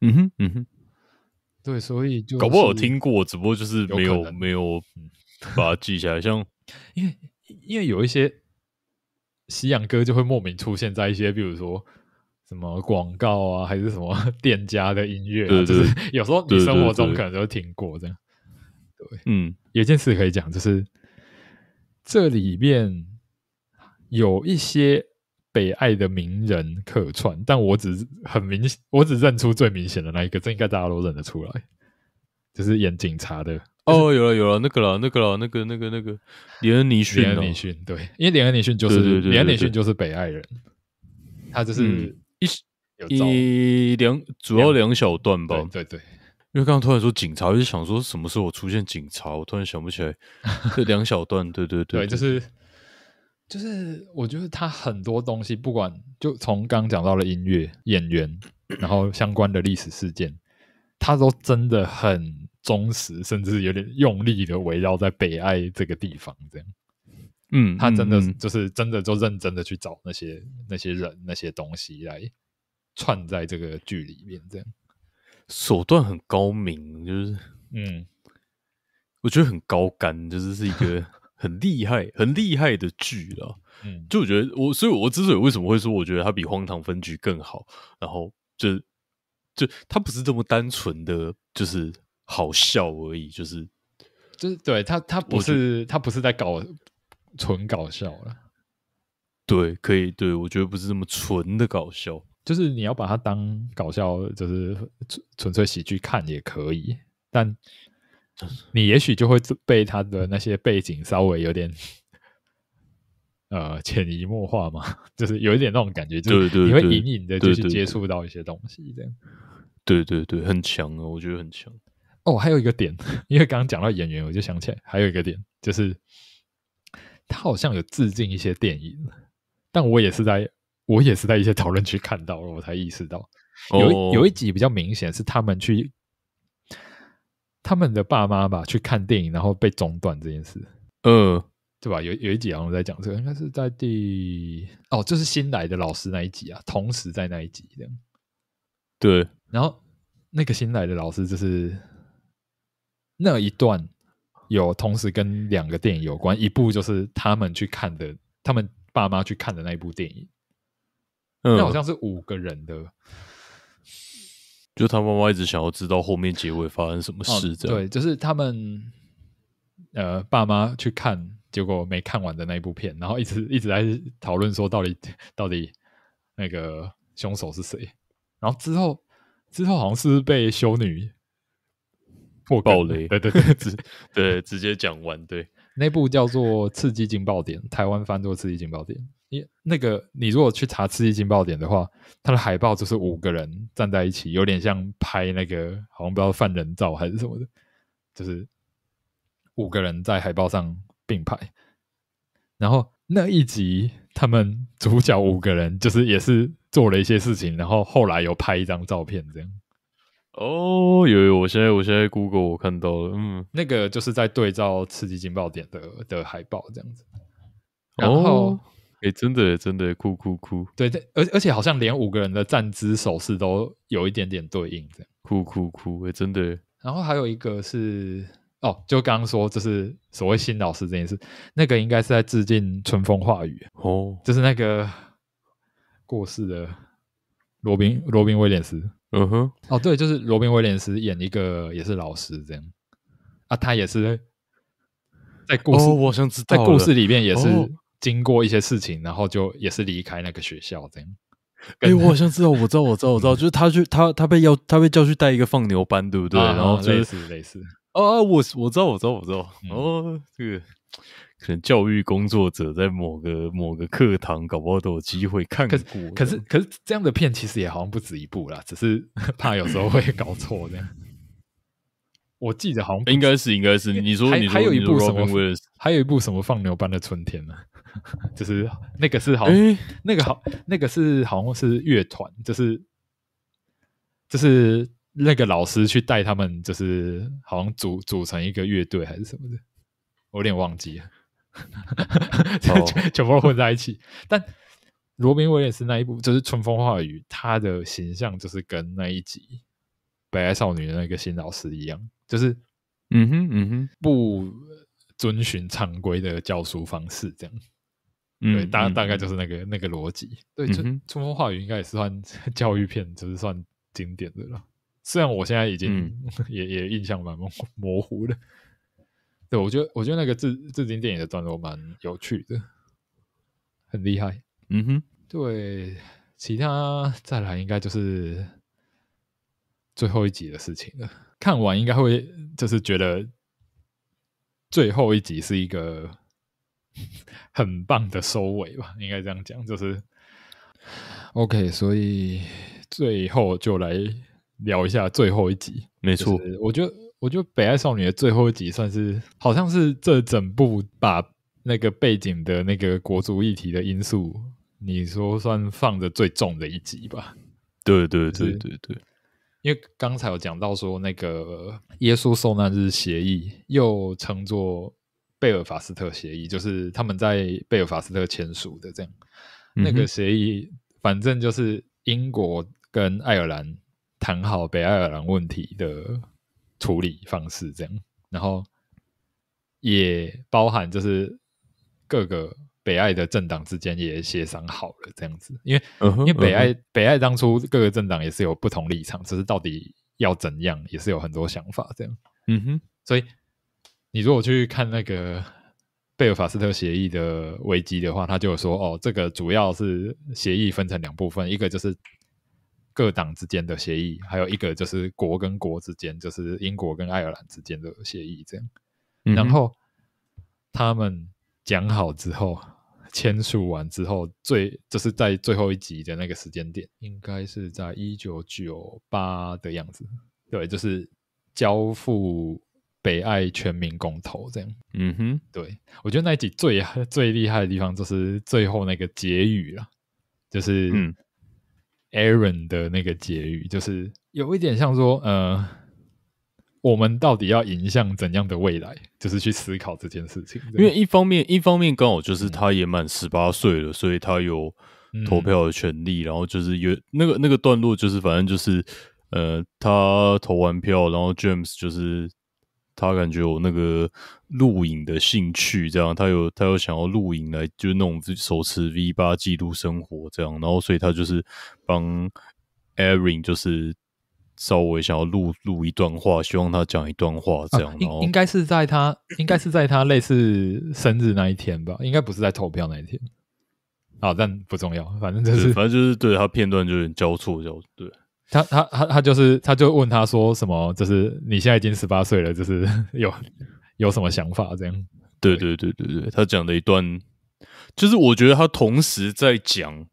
嗯哼嗯哼，对，所以就搞不好听过，只不过就是没有没有把它记下来，像 (laughs) 因为因为有一些西洋歌就会莫名出现在一些，比如说什么广告啊，还是什么 (laughs) 店家的音乐，就是 (laughs) 有时候你生活中可能都听过这样，对，嗯，有件事可以讲，就是这里面。有一些北爱的名人客串，但我只很明显，我只认出最明显的那一个，这应该大家都认得出来，就是演警察的。哦，有了，有了，那个了，那个了，那个，那个，那个，李恩妮逊，李恩妮逊，对，因为李恩妮逊就是李恩妮逊就是北爱人，他就是一一两主要两小段吧，对对，因为刚刚突然说警察，我就想说什么时候我出现警察，我突然想不起来这两小段，对对 (laughs) 对，对，就是。就是我觉得他很多东西，不管就从刚刚讲到的音乐、演员，然后相关的历史事件，他都真的很忠实，甚至有点用力的围绕在北爱这个地方，这样。嗯，他真的就是真的就认真的去找那些那些人那些东西来串在这个剧里面，这样手段很高明，就是嗯，我觉得很高干，就是是一个。很厉害，很厉害的剧了。嗯，就我觉得我，所以我之所以为什么会说，我觉得它比《荒唐分局》更好，然后就就它不是这么单纯的，就是好笑而已，就是就是对它，它不是它不是在搞纯搞笑了。对，可以，对我觉得不是这么纯的搞笑，就是你要把它当搞笑，就是纯粹喜剧看也可以，但。你也许就会被他的那些背景稍微有点，呃，潜移默化嘛，(laughs) 就是有一点那种感觉，就是你会隐隐的就去接触到一些东西这样。对对对，很强哦，我觉得很强。哦，还有一个点，因为刚刚讲到演员，我就想起来还有一个点，就是他好像有致敬一些电影，但我也是在我也是在一些讨论区看到了，我才意识到有有一集比较明显是他们去。他们的爸妈吧去看电影，然后被中断这件事，嗯，对吧？有有一集好像在讲这个，应该是在第哦，就是新来的老师那一集啊，同时在那一集的。对，然后那个新来的老师就是那一段有同时跟两个电影有关，一部就是他们去看的，他们爸妈去看的那一部电影。那好像是五个人的。就他妈妈一直想要知道后面结尾发生什么事，这样对，就是他们呃爸妈去看，结果没看完的那一部片，然后一直一直在讨论说到底到底那个凶手是谁，然后之后之后好像是被修女破暴雷，对对对，直 (laughs) 对直接讲完，对那部叫做《刺激警报点》，台湾翻作《刺激警报点》。你那个，你如果去查《刺激惊爆点》的话，它的海报就是五个人站在一起，有点像拍那个，好像不知道犯人照还是什么的，就是五个人在海报上并排。然后那一集，他们主角五个人就是也是做了一些事情，然后后来有拍一张照片，这样。哦，有有，我现在我现在 Google 我看到了，嗯，那个就是在对照《刺激惊爆点》的的海报这样子，然后。哎，真的，真的，酷酷酷！对而而且好像连五个人的站姿、手势都有一点点对应，这样酷酷酷！哎，真的。然后还有一个是哦，就刚刚说就是所谓新老师这件事，那个应该是在致敬《春风化雨》哦，就是那个过世的罗宾·罗宾威廉斯。嗯哼，哦，对，就是罗宾威廉斯演一个也是老师这样啊，他也是在故事，我想在故事里面也是。经过一些事情，然后就也是离开那个学校，这样。哎，我好像知道，我知道，我知道，我知道，(laughs) 就是他去，他他被要，他被叫去带一个放牛班，对不对？然后类似类似。哦，我我知道，我知道，我知道。哦，这个可能教育工作者在某个某个课堂，搞不好都有机会看过。可是可是这样的片，其实也好像不止一部啦，只是 (laughs) 怕有时候会搞错样。我记得好像应该是应该是，你说你说还有一部什么？还有一部什么《放牛班的春天》呢？(laughs) 就是那个是好，那个好，那个是好像是乐团，就是就是那个老师去带他们，就是好像组组成一个乐队还是什么的，我有点忘记了，(laughs) 全全部混在一起。但罗宾威廉斯那一部就是《春风化雨》，他的形象就是跟那一集《北爱少女》的那个新老师一样，就是嗯哼嗯哼，不遵循常规的教书方式，这样。对，大大概就是那个那个逻辑。对，《春春风化雨》应该也算 (laughs) 教育片，就是算经典的了。虽然我现在已经 (laughs) 也也印象蛮模 (laughs) 模糊的。对，我觉得我觉得那个自自经电影的段落蛮有趣的，很厉害。嗯哼，对，其他再来应该就是最后一集的事情了。看完应该会就是觉得最后一集是一个。(laughs) 很棒的收尾吧，应该这样讲，就是 OK。所以最后就来聊一下最后一集，没错。我觉得，我觉得《北爱少女》的最后一集算是，好像是这整部把那个背景的那个国足议题的因素，你说算放的最重的一集吧？对，对，对，对，对。因为刚才有讲到说，那个耶稣受难日协议，又称作。贝尔法斯特协议就是他们在贝尔法斯特签署的，这样那个协议，反正就是英国跟爱尔兰谈好北爱尔兰问题的处理方式，这样，然后也包含就是各个北爱的政党之间也协商好了，这样子，因为因为北爱北爱当初各个政党也是有不同立场，只是到底要怎样也是有很多想法，这样，嗯哼，所以。你如果去看那个贝尔法斯特协议的危机的话，他就说哦，这个主要是协议分成两部分，一个就是各党之间的协议，还有一个就是国跟国之间，就是英国跟爱尔兰之间的协议。这样，然后他们讲好之后，签署完之后，最就是在最后一集的那个时间点，应该是在一九九八的样子。对，就是交付。北爱全民公投这样，嗯哼，对我觉得那一集最 (laughs) 最厉害的地方就是最后那个结语了，就是 Aaron 的那个结语，就是有一点像说，呃，我们到底要迎向怎样的未来？就是去思考这件事情。因为一方面，一方面刚好就是他也满十八岁了，所以他有投票的权利。然后就是有那个那个段落，就是反正就是，呃，他投完票，然后 James 就是。他感觉有那个录影的兴趣，这样他有他有想要录影来，就那种手持 V 八记录生活这样，然后所以他就是帮 Aaron 就是稍微想要录录一段话，希望他讲一段话这样。然后应该是在他应该是在他类似生日那一天吧，应该不是在投票那一天啊，但不重要，反正就是反正就是对他片段就是交错交对。他他他他就是，他就问他说什么，就是你现在已经十八岁了，就是有有什么想法这样？对对对对对，他讲的一段，就是我觉得他同时在讲，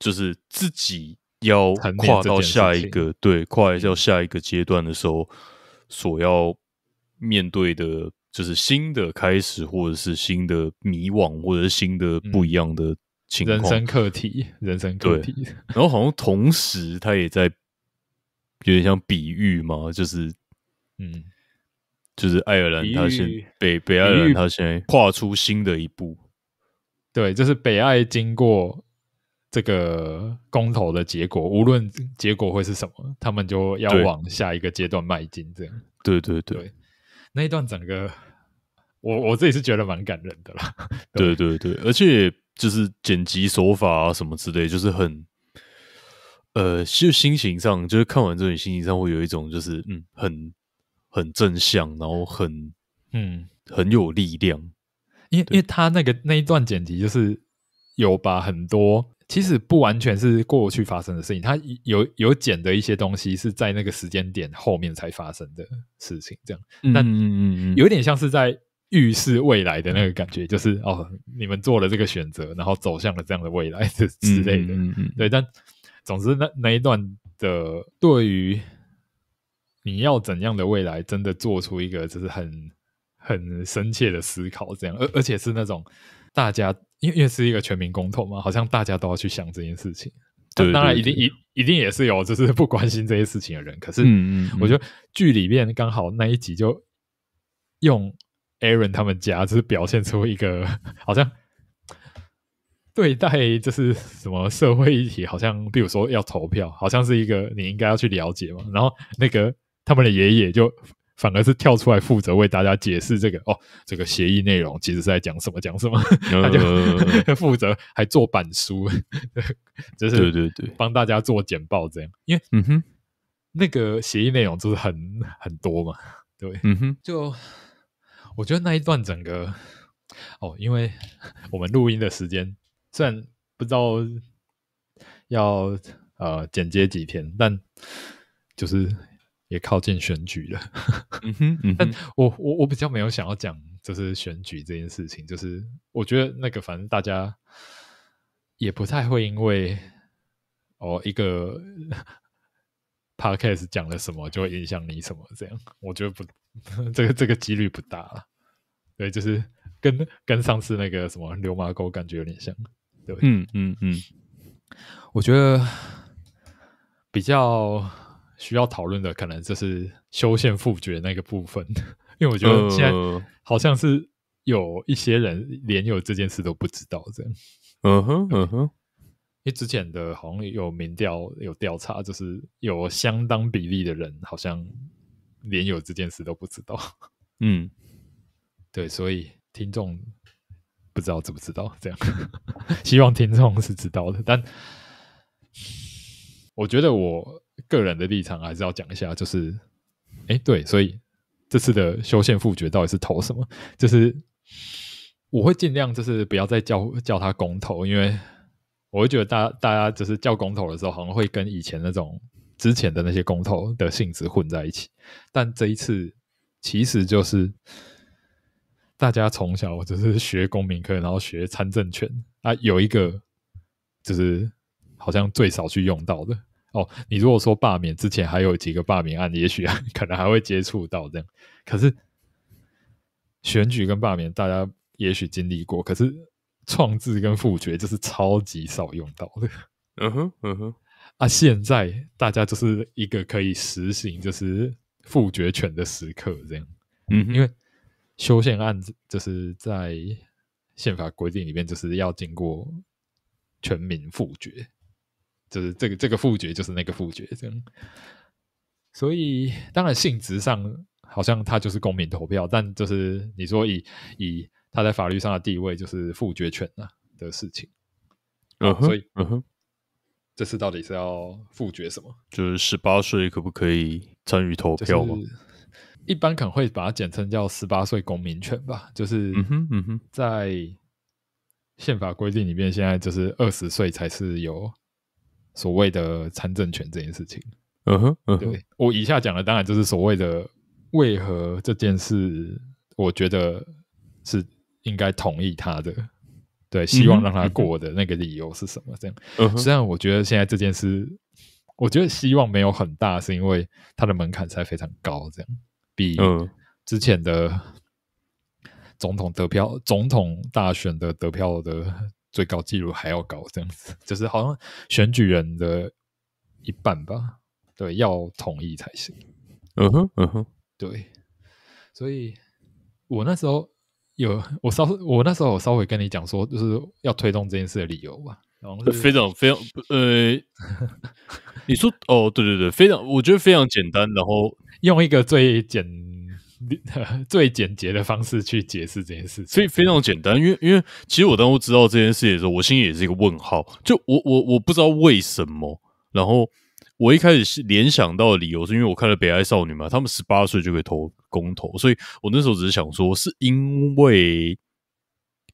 就是自己要跨到下一个，对，跨到下一个阶段的时候，所要面对的，就是新的开始，或者是新的迷惘，或者是新的不一样的。人生课题，人生课题。然后好像同时，他也在有点像比喻嘛，就是，嗯，就是爱尔兰，他先北北爱尔兰，他先跨出新的一步。对，就是北爱经过这个公投的结果，无论结果会是什么，他们就要往下一个阶段迈进。这样，对对对。那一段整个，我我自己是觉得蛮感人的啦。(laughs) 对对对，而且。就是剪辑手法啊，什么之类，就是很，呃，就心情上，就是看完之后，你心情上会有一种，就是嗯，很很正向，然后很嗯，很有力量。因为因为他那个那一段剪辑，就是有把很多其实不完全是过去发生的事情，他有有剪的一些东西，是在那个时间点后面才发生的事情，这样。但嗯嗯嗯，有一点像是在。预示未来的那个感觉，就是哦，你们做了这个选择，然后走向了这样的未来之之类的，对。但总之，那那一段的对于你要怎样的未来，真的做出一个就是很很深切的思考，这样。而而且是那种大家，因为因为是一个全民公投嘛，好像大家都要去想这件事情。对。当然，一定一一定也是有就是不关心这些事情的人。可是，嗯嗯，我觉得剧里面刚好那一集就用。Aaron 他们家就是表现出一个好像对待，就是什么社会议题？好像比如说要投票，好像是一个你应该要去了解嘛。然后那个他们的爷爷就反而是跳出来负责为大家解释这个哦，这个协议内容其实是在讲什么，讲什么，他就 (laughs) 负责还做板书，(laughs) 就是对对对，帮大家做简报这样。因为嗯哼，那个协议内容就是很很多嘛，对，嗯哼，就。我觉得那一段整个，哦，因为我们录音的时间虽然不知道要呃剪接几天，但就是也靠近选举了。嗯哼，(laughs) 但我我我比较没有想要讲就是选举这件事情，就是我觉得那个反正大家也不太会因为哦一个 (laughs) podcast 讲了什么就会影响你什么这样，我觉得不。(laughs) 这个这个几率不大了，对，就是跟跟上次那个什么流马沟感觉有点像，对，嗯嗯嗯，我觉得比较需要讨论的，可能就是修宪复决那个部分，因为我觉得现在好像是有一些人连有这件事都不知道这样，嗯哼嗯哼，因为之前的好像有民调有调查，就是有相当比例的人好像。连有这件事都不知道，嗯，(laughs) 对，所以听众不知道知不知道，这样，(laughs) 希望听众是知道的。但我觉得我个人的立场还是要讲一下，就是，哎，对，所以这次的修宪复决到底是投什么？就是我会尽量就是不要再叫叫他公投，因为我会觉得大家大家就是叫公投的时候，好像会跟以前那种。之前的那些公投的性质混在一起，但这一次其实就是大家从小就是学公民课，然后学参政权啊，有一个就是好像最少去用到的哦。你如果说罢免之前还有几个罢免案，也许 (laughs) 可能还会接触到这样，可是选举跟罢免大家也许经历过，可是创制跟复决就是超级少用到的。嗯哼，嗯哼。啊，现在大家就是一个可以实行就是复决权的时刻，这样，嗯，因为修宪案子就是在宪法规定里面就是要经过全民复决，就是这个这个复决就是那个复决，这样。所以当然性质上好像它就是公民投票，但就是你说以以它在法律上的地位就是复决权啊的事情，嗯哼，所以嗯哼。这次到底是要复决什么？就是十八岁可不可以参与投票吗？一般可能会把它简称叫十八岁公民权吧。就是嗯哼嗯哼，在宪法规定里面，现在就是二十岁才是有所谓的参政权这件事情。嗯哼，对。我以下讲的当然就是所谓的为何这件事，我觉得是应该同意他的。对，希望让他过的那个理由是什么？这样，虽然我觉得现在这件事，我觉得希望没有很大，是因为它的门槛才非常高，这样比之前的总统得票、总统大选的得票的最高纪录还要高，这样子就是好像选举人的一半吧？对，要同意才行。嗯哼，嗯哼，对，所以我那时候。有，我稍我那时候我稍微跟你讲说，就是要推动这件事的理由吧。非常非常，呃，(laughs) 你说哦，对对对，非常，我觉得非常简单，然后 (laughs) 用一个最简、(laughs) 最简洁的方式去解释这件事，所以非常简单。因为因为其实我当初知道这件事的时候，我心里也是一个问号，就我我我不知道为什么，然后。我一开始是联想到的理由，是因为我看了《北爱少女》嘛，他们十八岁就可以投公投，所以我那时候只是想说，是因为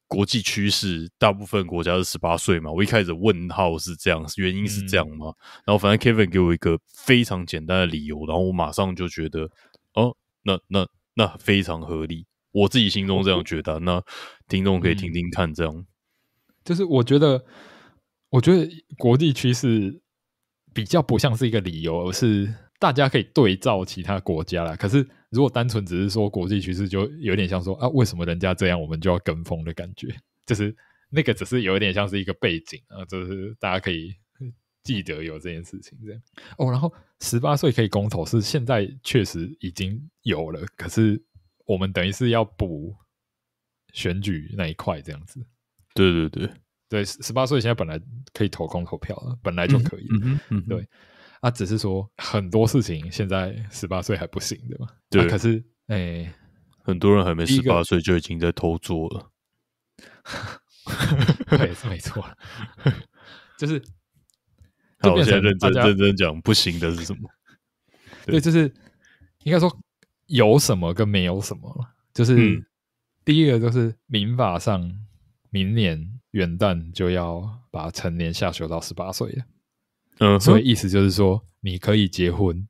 国际趋势，大部分国家是十八岁嘛。我一开始问号是这样，原因是这样吗？然后反正 Kevin 给我一个非常简单的理由，然后我马上就觉得，哦，那那那非常合理。我自己心中这样觉得，那听众可以听听看，这样就是我觉得，我觉得国际趋势。比较不像是一个理由，而是大家可以对照其他国家啦。可是如果单纯只是说国际趋势，就有点像说啊，为什么人家这样，我们就要跟风的感觉。(laughs) 就是那个只是有点像是一个背景啊，就是大家可以记得有这件事情这样。哦，然后十八岁可以公投是现在确实已经有了，可是我们等于是要补选举那一块这样子。对对对。对，十八岁现在本来可以投空投票了，本来就可以。嗯嗯，对。啊，只是说很多事情现在十八岁还不行的。对。可是，哎，很多人还没十八岁就已经在偷做了。对，(laughs) 是 (laughs) 没错。就是，(laughs) 好，现在认真认真讲，不行的是什么？对，就是应该说有什么跟没有什么了。就是第一个，就是民法上。明年元旦就要把成年下修到十八岁了，嗯，所以意思就是说，你可以结婚，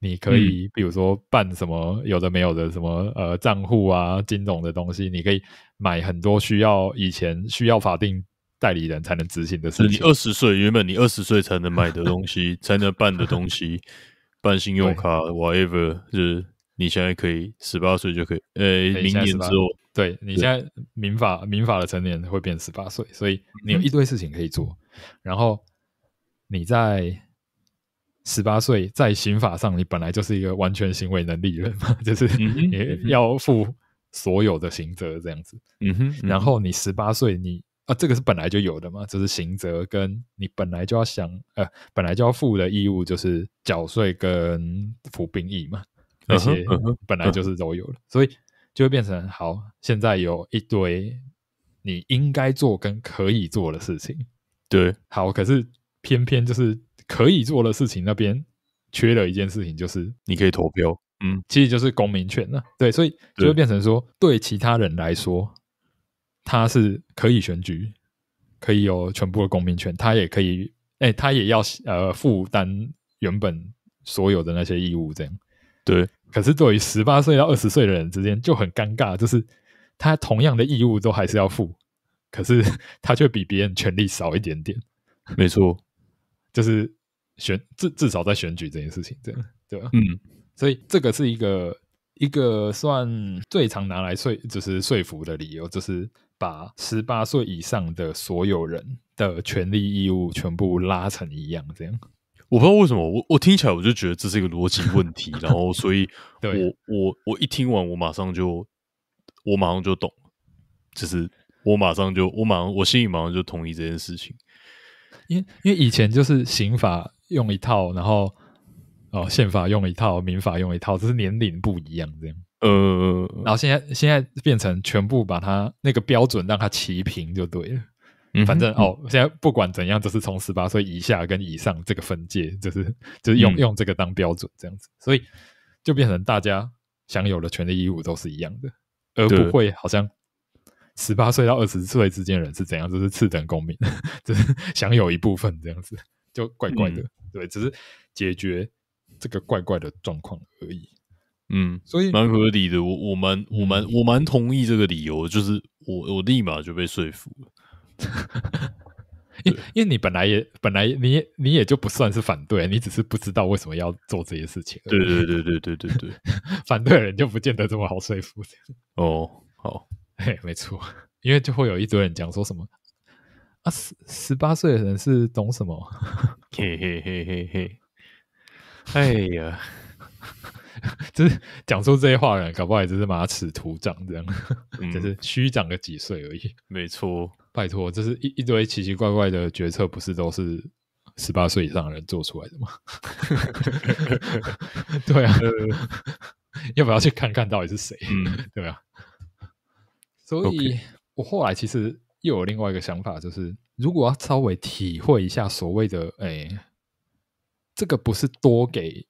你可以比如说办什么有的没有的什么呃账户啊、金融的东西，你可以买很多需要以前需要法定代理人才能执行的事情。你二十岁原本你二十岁才能买的东西，才能办的东西，办信用卡，whatever，就是你现在可以十八岁就可以，呃，明年之后。对你现在民法民法的成年会变十八岁，所以你有一堆事情可以做。然后你在十八岁，在刑法上，你本来就是一个完全行为能力人嘛，(laughs) 就是你要负所有的刑责这样子。嗯，然后你十八岁，你啊，这个是本来就有的嘛，就是刑责跟你本来就要想呃，本来就要负的义务就是缴税跟服兵役嘛，那些本来就是都有的，所以。就变成好，现在有一堆你应该做跟可以做的事情，对，好，可是偏偏就是可以做的事情那边缺了一件事情，就是你可以投票，嗯，其实就是公民权呢，对，所以就会变成说，对其他人来说，他是可以选举，可以有全部的公民权，他也可以，哎，他也要呃负担原本所有的那些义务，这样，对。可是，对于十八岁到二十岁的人之间就很尴尬，就是他同样的义务都还是要付，可是他却比别人权利少一点点。没错，(laughs) 就是选至至少在选举这件事情，这样对吧？嗯，所以这个是一个一个算最常拿来说，就是说服的理由，就是把十八岁以上的所有人的权利义务全部拉成一样，这样。我不知道为什么我我听起来我就觉得这是一个逻辑问题，然后所以 (laughs) 我我我一听完我马上就我马上就懂，就是我马上就我马上我心里马上就同意这件事情，因为因为以前就是刑法用一套，然后哦宪法用一套，民法用一套，只是年龄不一样这样，呃，然后现在现在变成全部把它那个标准让它齐平就对了。反正哦，现在不管怎样，就是从十八岁以下跟以上这个分界，就是就是用用这个当标准这样子，所以就变成大家享有的权利义务都是一样的，而不会好像十八岁到二十岁之间人是怎样，就是次等公民，(laughs) 就是享有一部分这样子，就怪怪的。对，只是解决这个怪怪的状况而已。嗯，所以蛮合理的，我我蛮我蛮我蛮同意这个理由，就是我我立马就被说服了。(laughs) 因因为你本来也本来你你也就不算是反对，你只是不知道为什么要做这些事情。对对对对对对对，(laughs) 反对的人就不见得这么好说服。(laughs) 哦，好，嘿，没错，因为就会有一堆人讲说什么，啊，十十八岁的人是懂什么？嘿嘿嘿嘿嘿，哎呀，就是讲出这些话的人，搞不好也只是马齿徒长这样，就是虚长个几岁而已。没错。拜托，这是一一堆奇奇怪怪的决策，不是都是十八岁以上的人做出来的吗？(laughs) 对啊，(laughs) 要不要去看看到底是谁？(laughs) 对啊。所以我后来其实又有另外一个想法，就是如果要稍微体会一下所谓的“哎”，这个不是多给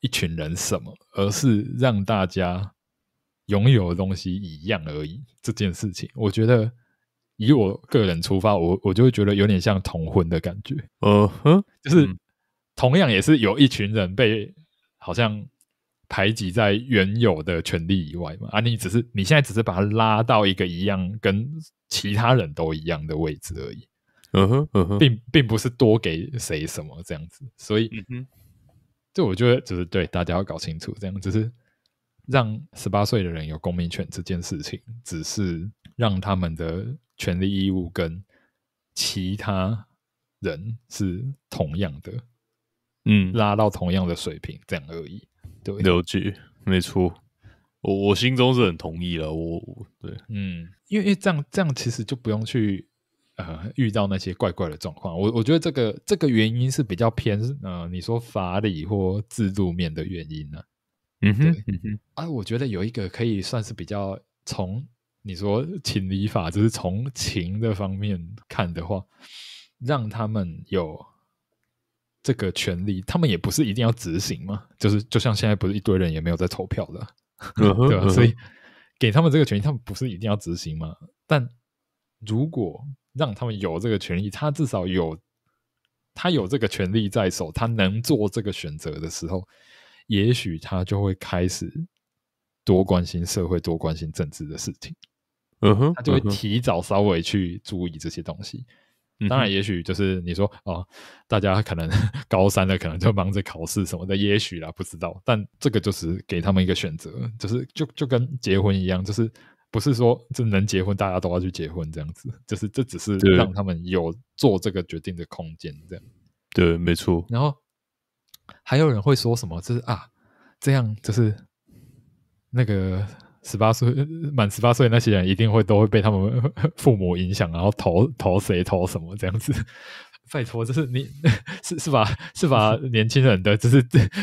一群人什么，而是让大家拥有的东西一样而已。这件事情，我觉得。以我个人出发，我我就会觉得有点像同婚的感觉。嗯哼，就是同样也是有一群人被好像排挤在原有的权利以外嘛。啊，你只是你现在只是把他拉到一个一样跟其他人都一样的位置而已。嗯哼，嗯哼，并并不是多给谁什么这样子。所以，嗯哼，这我觉得就是对大家要搞清楚，这样只是让十八岁的人有公民权这件事情，只是让他们的。权利义务跟其他人是同样的，嗯，拉到同样的水平，这样而已。对，有据没错，我我心中是很同意了。我对，嗯，因为因为这样这样其实就不用去呃遇到那些怪怪的状况。我我觉得这个这个原因是比较偏呃，你说法理或制度面的原因呢？嗯哼，啊，我觉得有一个可以算是比较从。你说“情理法”就是从情的方面看的话，让他们有这个权利，他们也不是一定要执行嘛。就是就像现在，不是一堆人也没有在投票的，对吧？所以给他们这个权利，他们不是一定要执行吗？但如果让他们有这个权利，他至少有他有这个权利在手，他能做这个选择的时候，也许他就会开始多关心社会、多关心政治的事情。哼，他就会提早稍微去注意这些东西。当然，也许就是你说哦，大家可能高三的可能就忙着考试什么的，也许啦，不知道。但这个就是给他们一个选择，就是就就跟结婚一样，就是不是说就能结婚大家都要去结婚这样子，就是这只是让他们有做这个决定的空间，这样。对，没错。然后还有人会说什么？就是啊，这样就是那个。十八岁满十八岁那些人一定会都会被他们父母影响，然后投投谁投什么这样子。(laughs) 拜托，就是你 (laughs) 是是把是把 (laughs) 年轻人的，就是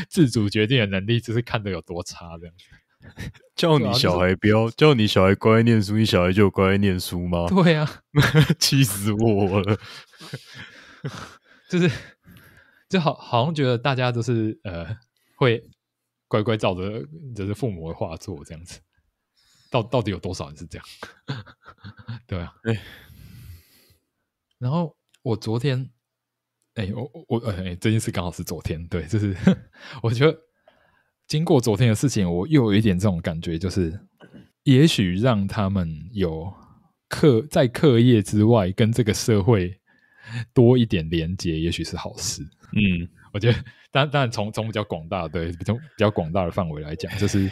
自主决定的能力，就是看得有多差这样子。叫你小孩，不要，就你小孩乖乖念书，你小孩就乖乖念书吗？对呀，气死我了！就是就好好像觉得大家都是呃会乖乖照着就是父母的话做这样子。到到底有多少人是这样？(laughs) 对啊。然后我昨天，哎，我我哎，这件事刚好是昨天，对，就是 (laughs) 我觉得经过昨天的事情，我又有一点这种感觉，就是也许让他们有课在课业之外，跟这个社会多一点连接，也许是好事。嗯，我觉得，但当然从从比较广大，对，比较比较广大的范围来讲，就是。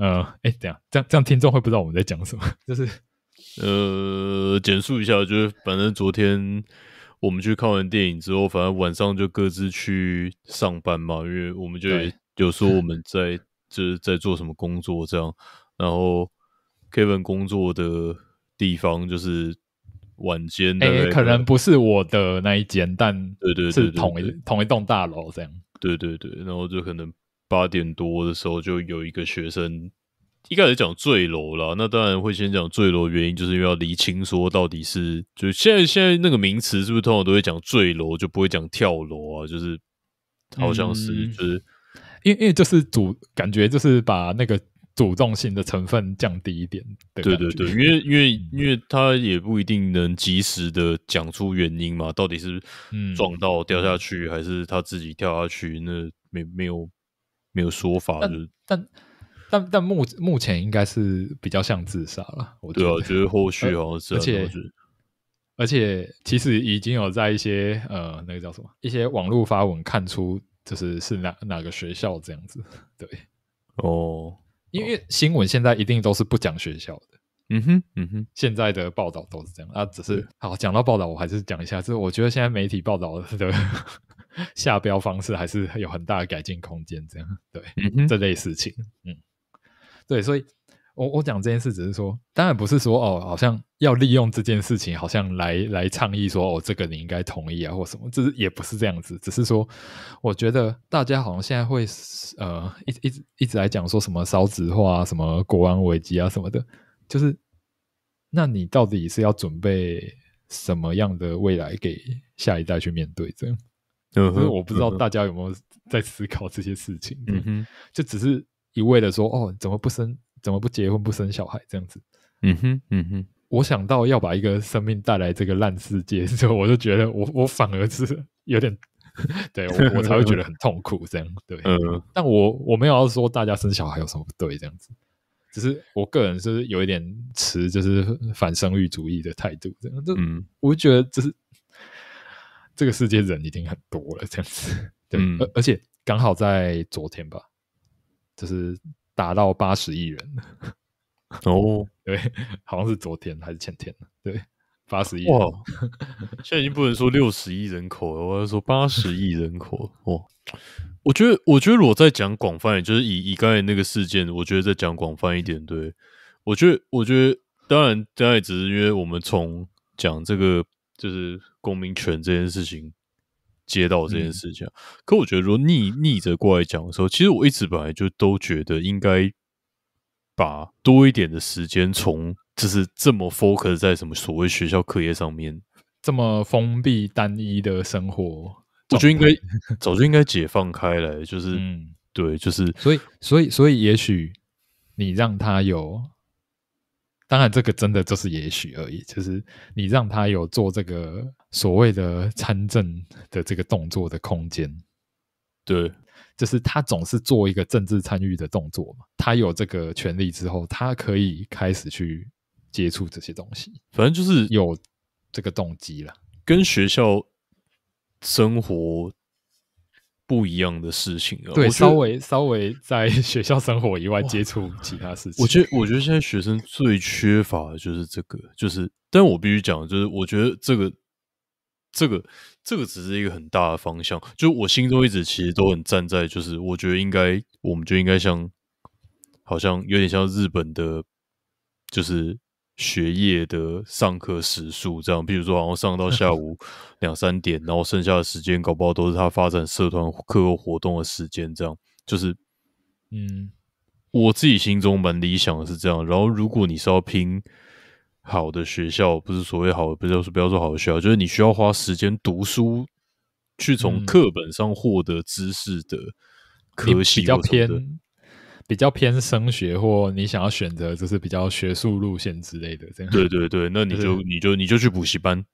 呃，哎，这样，这样，这样，听众会不知道我们在讲什么。就是，呃，简述一下，就是，反正昨天我们去看完电影之后，反正晚上就各自去上班嘛，因为我们就有说我们在就是在做什么工作这样。然后 Kevin 工作的地方就是晚间，哎，可能不是我的那一间，但对对对，是同一同一栋大楼这样。对对对，然后就可能。八点多的时候，就有一个学生一开始讲坠楼了。那当然会先讲坠楼原因，就是因为要厘清说到底是就现在现在那个名词是不是通常都会讲坠楼，就不会讲跳楼啊？就是好像是就是因为因为就是主感觉，就是把那个主动性的成分降低一点。对对对，因为因为因为他也不一定能及时的讲出原因嘛，到底是撞到掉下去，还是他自己跳下去？那没没有。没有说法，就是，但但但目目前应该是比较像自杀了，我觉得，觉得后续好像而且而且其实已经有在一些呃那个叫什么一些网络发文看出，就是是哪哪个学校这样子，对，哦，因为新闻现在一定都是不讲学校的。嗯哼，嗯哼，现在的报道都是这样啊。只是好讲到报道，我还是讲一下，就是我觉得现在媒体报道的 (laughs) 下标方式还是有很大的改进空间。这样，对这类事情，嗯，对，所以我我讲这件事，只是说，当然不是说哦，好像要利用这件事情，好像来来倡议说哦，这个你应该同意啊，或什么，这是也不是这样子，只是说，我觉得大家好像现在会呃，一一直一直来讲说什么烧纸花，什么国安危机啊什么的。就是，那你到底是要准备什么样的未来给下一代去面对？这样，就是我不知道大家有没有在思考这些事情。嗯哼，就只是一味的说哦，怎么不生，怎么不结婚，不生小孩这样子。嗯哼，嗯哼，我想到要把一个生命带来这个烂世界之后，我就觉得我我反而是有点，对我我才会觉得很痛苦这样。对，(laughs) 嗯，但我我没有要说大家生小孩有什么不对这样子。只是我个人是有一点持就是反生育主义的态度，这样就，我觉得这是这个世界人已经很多了，这样子，对，而而且刚好在昨天吧，就是达到八十亿人，哦，(laughs) 对，好像是昨天还是前天对。八十亿哇！现在已经不能说六十亿人口了，我要说八十亿人口 (laughs) 哇！我觉得，我觉得，如果在讲广泛，就是以以刚才那个事件，我觉得在讲广泛一点。对我觉得，我觉得，当然，当然只是因为我们从讲这个就是公民权这件事情接到这件事情。可我觉得，如果逆逆着过来讲的时候，其实我一直本来就都觉得应该把多一点的时间从。就是这么 focus 在什么所谓学校课业上面，这么封闭单一的生活，我觉得应该 (laughs) 早就应该解放开来。就是，嗯，对，就是，所以，所以，所以，也许你让他有，当然这个真的就是也许而已，就是你让他有做这个所谓的参政的这个动作的空间。对，就是他总是做一个政治参与的动作嘛，他有这个权利之后，他可以开始去。接触这些东西，反正就是有这个动机了，跟学校生活不一样的事情了。对，稍微稍微在学校生活以外接触其他事情。我觉得，我觉得现在学生最缺乏的就是这个，就是，但我必须讲，就是我觉得这个这个这个只是一个很大的方向。就我心中一直其实都很站在，就是我觉得应该，我们就应该像，好像有点像日本的，就是。学业的上课时数，这样，比如说，然后上到下午 (laughs) 两三点，然后剩下的时间，搞不好都是他发展社团课后活动的时间，这样，就是，嗯，我自己心中蛮理想的是这样。然后，如果你是要拼好的学校，不是所谓好，不要说不要说好的学校，就是你需要花时间读书，去从课本上获得知识的，可能比较偏。比较偏升学，或你想要选择就是比较学术路线之类的，这样。对对对，那你就你就你就去补习班。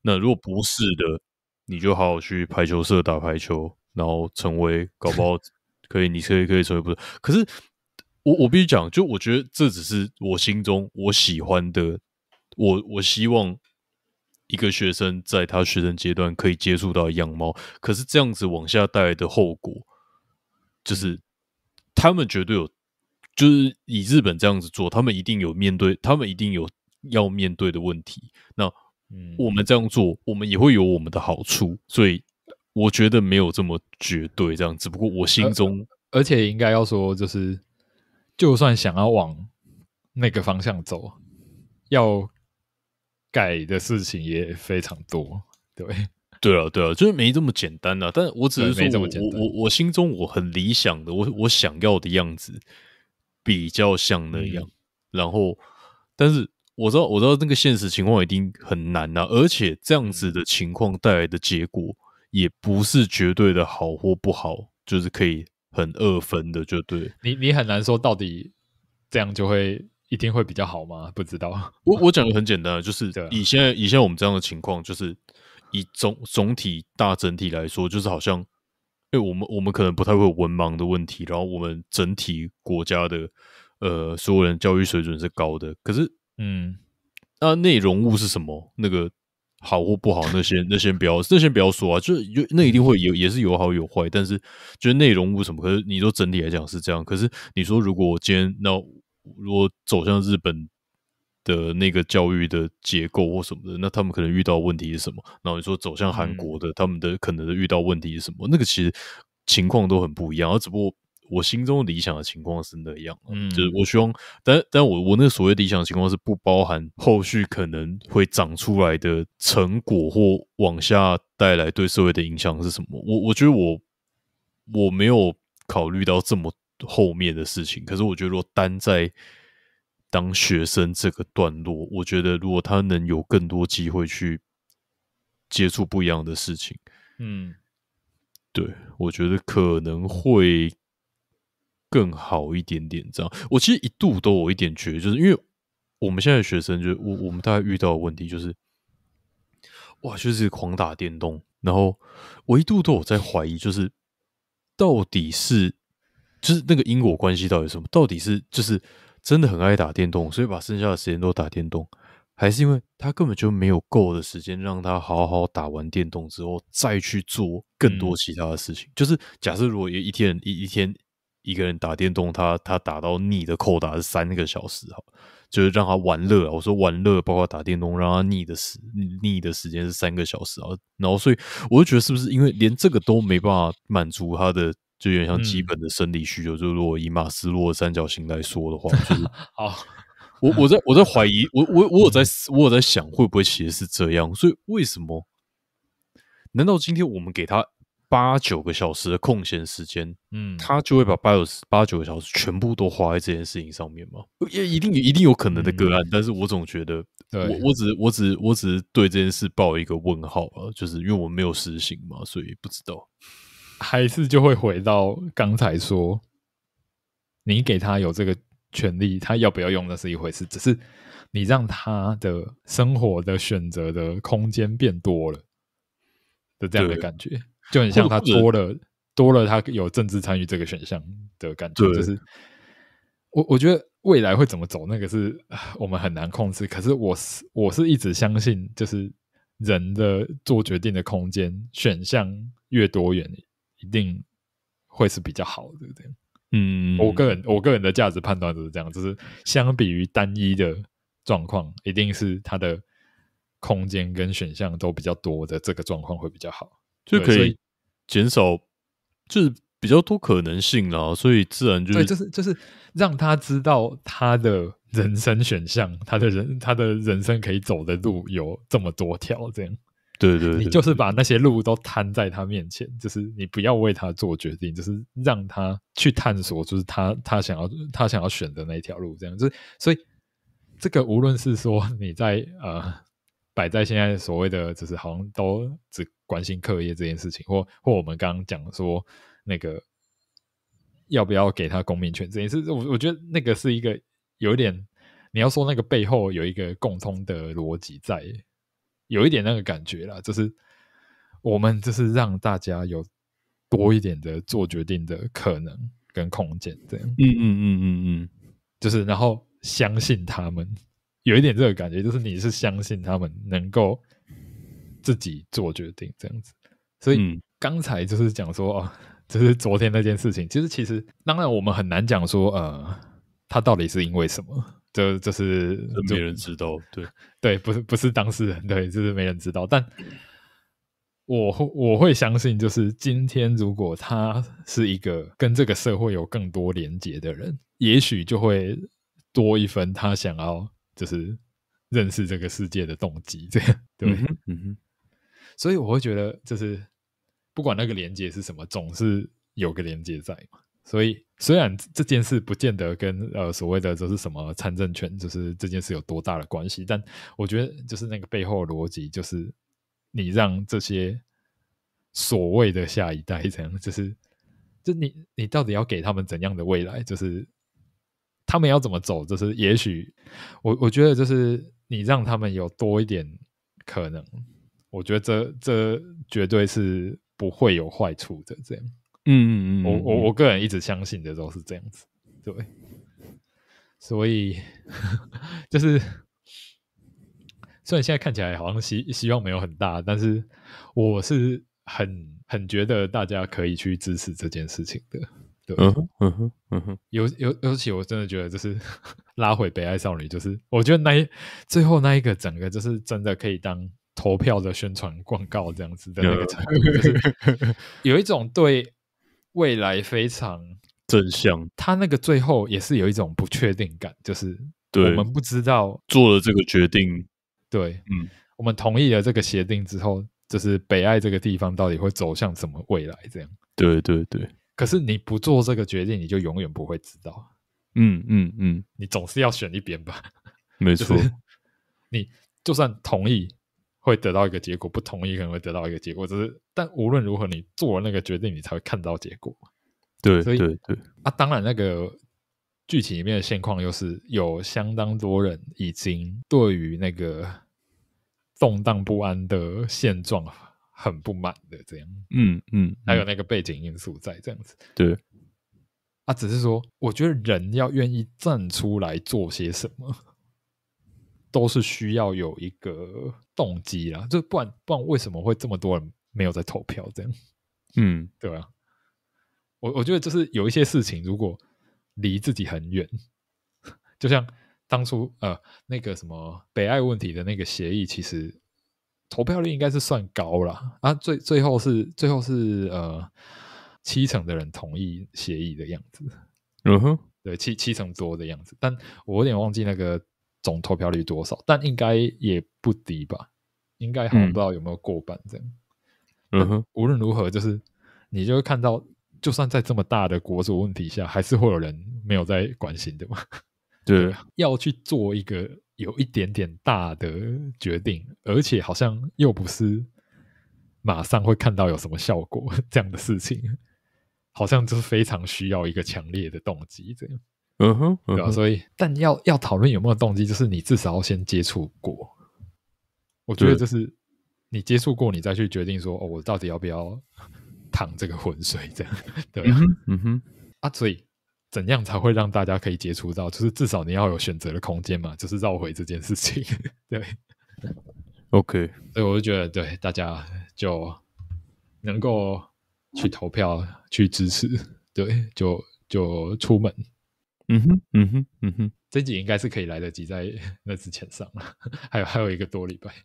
那如果不是的，你就好好去排球社打排球，然后成为，搞不好 (laughs) 可以，你可以可以成为不是。可是，我我必须讲，就我觉得这只是我心中我喜欢的，我我希望一个学生在他学生阶段可以接触到样貌。可是这样子往下带来的后果，就是。他们绝对有，就是以日本这样子做，他们一定有面对，他们一定有要面对的问题。那我们这样做，我们也会有我们的好处，所以我觉得没有这么绝对这样。只不过我心中，而且应该要说，就是就算想要往那个方向走，要改的事情也非常多，对？对啊，对啊，就是没这么简单呐。但我只是说，我我我心中我很理想的，我我想要的样子比较像那样。然后，但是我知道，我知道那个现实情况一定很难啊。而且，这样子的情况带来的结果也不是绝对的好或不好，就是可以很二分的，就对你，你很难说到底这样就会一定会比较好吗？不知道。我我 (laughs) 讲的很简单，就是以现在以现在我们这样的情况，就是。以总总体大整体来说，就是好像，哎、我们我们可能不太会有文盲的问题，然后我们整体国家的，呃，所有人教育水准是高的。可是，嗯，那内容物是什么？那个好或不好？那些那些不要那些不要说啊，就就那一定会有，也是有好有坏。但是，就内容物什么？可是你说整体来讲是这样。可是你说如果我今天那我走向日本。的那个教育的结构或什么的，那他们可能遇到问题是什么？然后你说走向韩国的，他们的可能遇到问题是什么？那个其实情况都很不一样，而只不过我心中理想的情况是那样？嗯，就是我希望，但但我我那所谓理想的情况是不包含后续可能会长出来的成果或往下带来对社会的影响是什么？我我觉得我我没有考虑到这么后面的事情，可是我觉得如果单在当学生这个段落，我觉得如果他能有更多机会去接触不一样的事情，嗯，对我觉得可能会更好一点点。这样，我其实一度都有一点觉，得，就是因为我们现在学生，就我我们大概遇到的问题就是，哇，就是狂打电动，然后我一度都有在怀疑，就是到底是就是那个因果关系到底什么？到底是就是。真的很爱打电动，所以把剩下的时间都打电动，还是因为他根本就没有够的时间让他好好打完电动之后再去做更多其他的事情。就是假设如果有一天一一天一个人打电动，他他打到腻的扣打是三个小时哈，就是让他玩乐。我说玩乐包括打电动，让他腻的时腻的时间是三个小时啊。然后所以我就觉得是不是因为连这个都没办法满足他的？就有点像基本的生理需求。就如果以马斯洛三角形来说的话，就是 (laughs) 好，我我在我在怀疑，我我我有在，我有在想，会不会其实是这样？所以为什么？难道今天我们给他八九个小时的空闲时间，嗯，他就会把八九八九个小时全部都花在这件事情上面吗？也一定一定有可能的个案，但是我总觉得，我我只我只我只对这件事报一个问号啊，就是因为我们没有实行嘛，所以不知道。还是就会回到刚才说，你给他有这个权利，他要不要用那是一回事，只是你让他的生活的选择的空间变多了的这样的感觉，就很像他多了多了，他有政治参与这个选项的感觉，就是我我觉得未来会怎么走，那个是我们很难控制。可是我是我是一直相信，就是人的做决定的空间选项越多，元。一定会是比较好的，嗯，我个人我个人的价值判断就是这样，就是相比于单一的状况，一定是它的空间跟选项都比较多的这个状况会比较好，就可以减少就是比较多可能性啦，所以自然就对，就是就是让他知道他的人生选项，他的人他的人生可以走的路有这么多条这样。对对，你就是把那些路都摊在他面前，就是你不要为他做决定，就是让他去探索，就是他他想要他想要选的那条路，这样子。所以这个无论是说你在呃摆在现在所谓的，就是好像都只关心课业这件事情，或或我们刚刚讲说那个要不要给他公民权这件事，我我觉得那个是一个有点你要说那个背后有一个共通的逻辑在。有一点那个感觉了，就是我们就是让大家有多一点的做决定的可能跟空间，这样。嗯嗯嗯嗯嗯，就是然后相信他们，有一点这个感觉，就是你是相信他们能够自己做决定这样子。所以刚才就是讲说啊，就是昨天那件事情，其实其实当然我们很难讲说呃，他到底是因为什么。就就是没人知道，对 (laughs) 对，不是不是当事人，对，就是没人知道。但我我会相信，就是今天如果他是一个跟这个社会有更多连接的人，也许就会多一分他想要就是认识这个世界的动机。这样对，嗯哼。所以我会觉得，就是不管那个连接是什么，总是有个连接在嘛。所以。虽然这件事不见得跟呃所谓的就是什么参政权，就是这件事有多大的关系，但我觉得就是那个背后逻辑，就是你让这些所谓的下一代这样，就是就你你到底要给他们怎样的未来？就是他们要怎么走？就是也许我我觉得就是你让他们有多一点可能，我觉得这这绝对是不会有坏处的，这样。嗯嗯嗯，我我我个人一直相信的都是这样子，对，所以 (laughs) 就是虽然现在看起来好像希希望没有很大，但是我是很很觉得大家可以去支持这件事情的，对，嗯哼嗯哼，尤尤尤其我真的觉得就是 (laughs) 拉回北爱少女，就是我觉得那一最后那一个整个就是真的可以当投票的宣传广告这样子的那个程度，就是有一种对。未来非常正向，他那个最后也是有一种不确定感，就是我们不知道做了这个决定，对，嗯，我们同意了这个协定之后，就是北爱这个地方到底会走向什么未来这样？对对对，可是你不做这个决定，你就永远不会知道。嗯嗯嗯，你总是要选一边吧？没 (laughs) 错，你就算同意。会得到一个结果，不同意可能会得到一个结果，只是但无论如何，你做了那个决定，你才会看到结果。对，所以对啊，当然那个剧情里面的现况又是有相当多人已经对于那个动荡不安的现状很不满的，这样嗯嗯，还有那个背景因素在这样子，对啊，只是说我觉得人要愿意站出来做些什么。都是需要有一个动机啦，就不然不然为什么会这么多人没有在投票这样？嗯，(laughs) 对啊，我我觉得就是有一些事情如果离自己很远，(laughs) 就像当初呃那个什么北爱问题的那个协议，其实投票率应该是算高了啊，最最后是最后是呃七成的人同意协议的样子，嗯哼，对七七成多的样子，但我有点忘记那个。总投票率多少？但应该也不低吧？应该还不知道有没有过半这样。嗯哼，无论如何，就是你就看到，就算在这么大的国足问题下，还是会有人没有在关心，的嘛。对，(laughs) 要去做一个有一点点大的决定，而且好像又不是马上会看到有什么效果 (laughs) 这样的事情，好像就是非常需要一个强烈的动机这样。嗯哼，然后所以，但要要讨论有没有动机，就是你至少要先接触过。我觉得就是你接触过，你再去决定说，哦，我到底要不要淌这个浑水，这样 (laughs) 对啊，嗯哼，啊，所以怎样才会让大家可以接触到，就是至少你要有选择的空间嘛，就是绕回这件事情，(laughs) 对。OK，所以我就觉得，对大家就能够去投票去支持，对，就就出门。嗯哼，嗯哼，嗯哼，这几应该是可以来得及在 (laughs) 那之前上了，还有还有一个多礼拜。(laughs)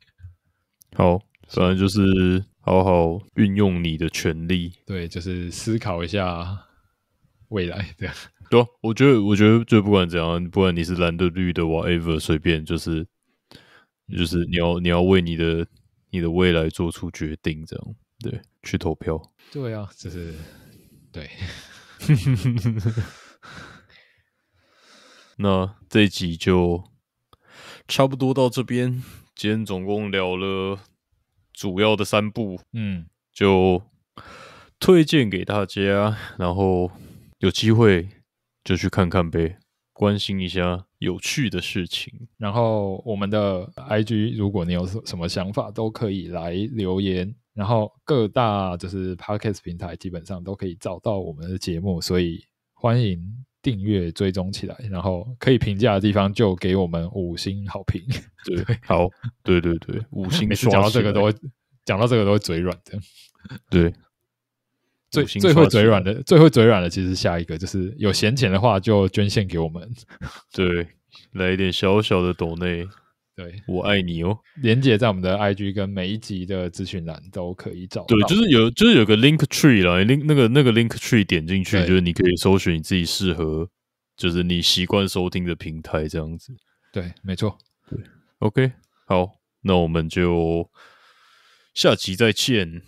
好，反正就是好好运用你的权利。对，就是思考一下未来。(laughs) 对，对，我觉得，我觉得，就不管怎样，不管你是蓝的、绿的，whatever，随便，就是，就是你要，你要为你的你的未来做出决定，这样对，去投票。对啊，就是对。那这集就差不多到这边，今天总共聊了主要的三部，嗯，就推荐给大家，然后有机会就去看看呗，关心一下有趣的事情。然后我们的 IG，如果你有什么想法，都可以来留言。然后各大就是 Podcast 平台基本上都可以找到我们的节目，所以欢迎。订阅追踪起来，然后可以评价的地方就给我们五星好评。(laughs) 对，好，对对对，(laughs) 五星。每次讲到这个都会讲到这个都会嘴软的。对，最最会嘴软的，最会嘴软的，其实下一个就是有闲钱的话就捐献给我们。对，来一点小小的抖内。对，我爱你哦，连接在我们的 IG 跟每一集的资讯栏都可以找。对，就是有，就是有个 Link Tree 啦，Link 那个那个 Link Tree 点进去，就是你可以搜寻你自己适合，就是你习惯收听的平台这样子。对，没错。对，OK，好，那我们就下集再见。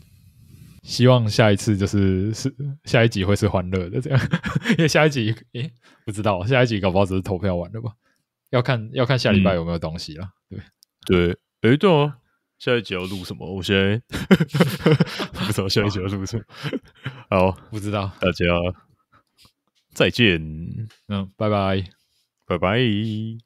希望下一次就是是下一集会是欢乐的这样，(laughs) 因为下一集诶不知道，下一集搞不好只是投票完了吧？要看要看下礼拜有没有东西了。对，有一段哦。下一集要录什么？我现在 (laughs) 不知道下一集要录什么。好，不知道，大家再见。嗯，拜拜，拜拜。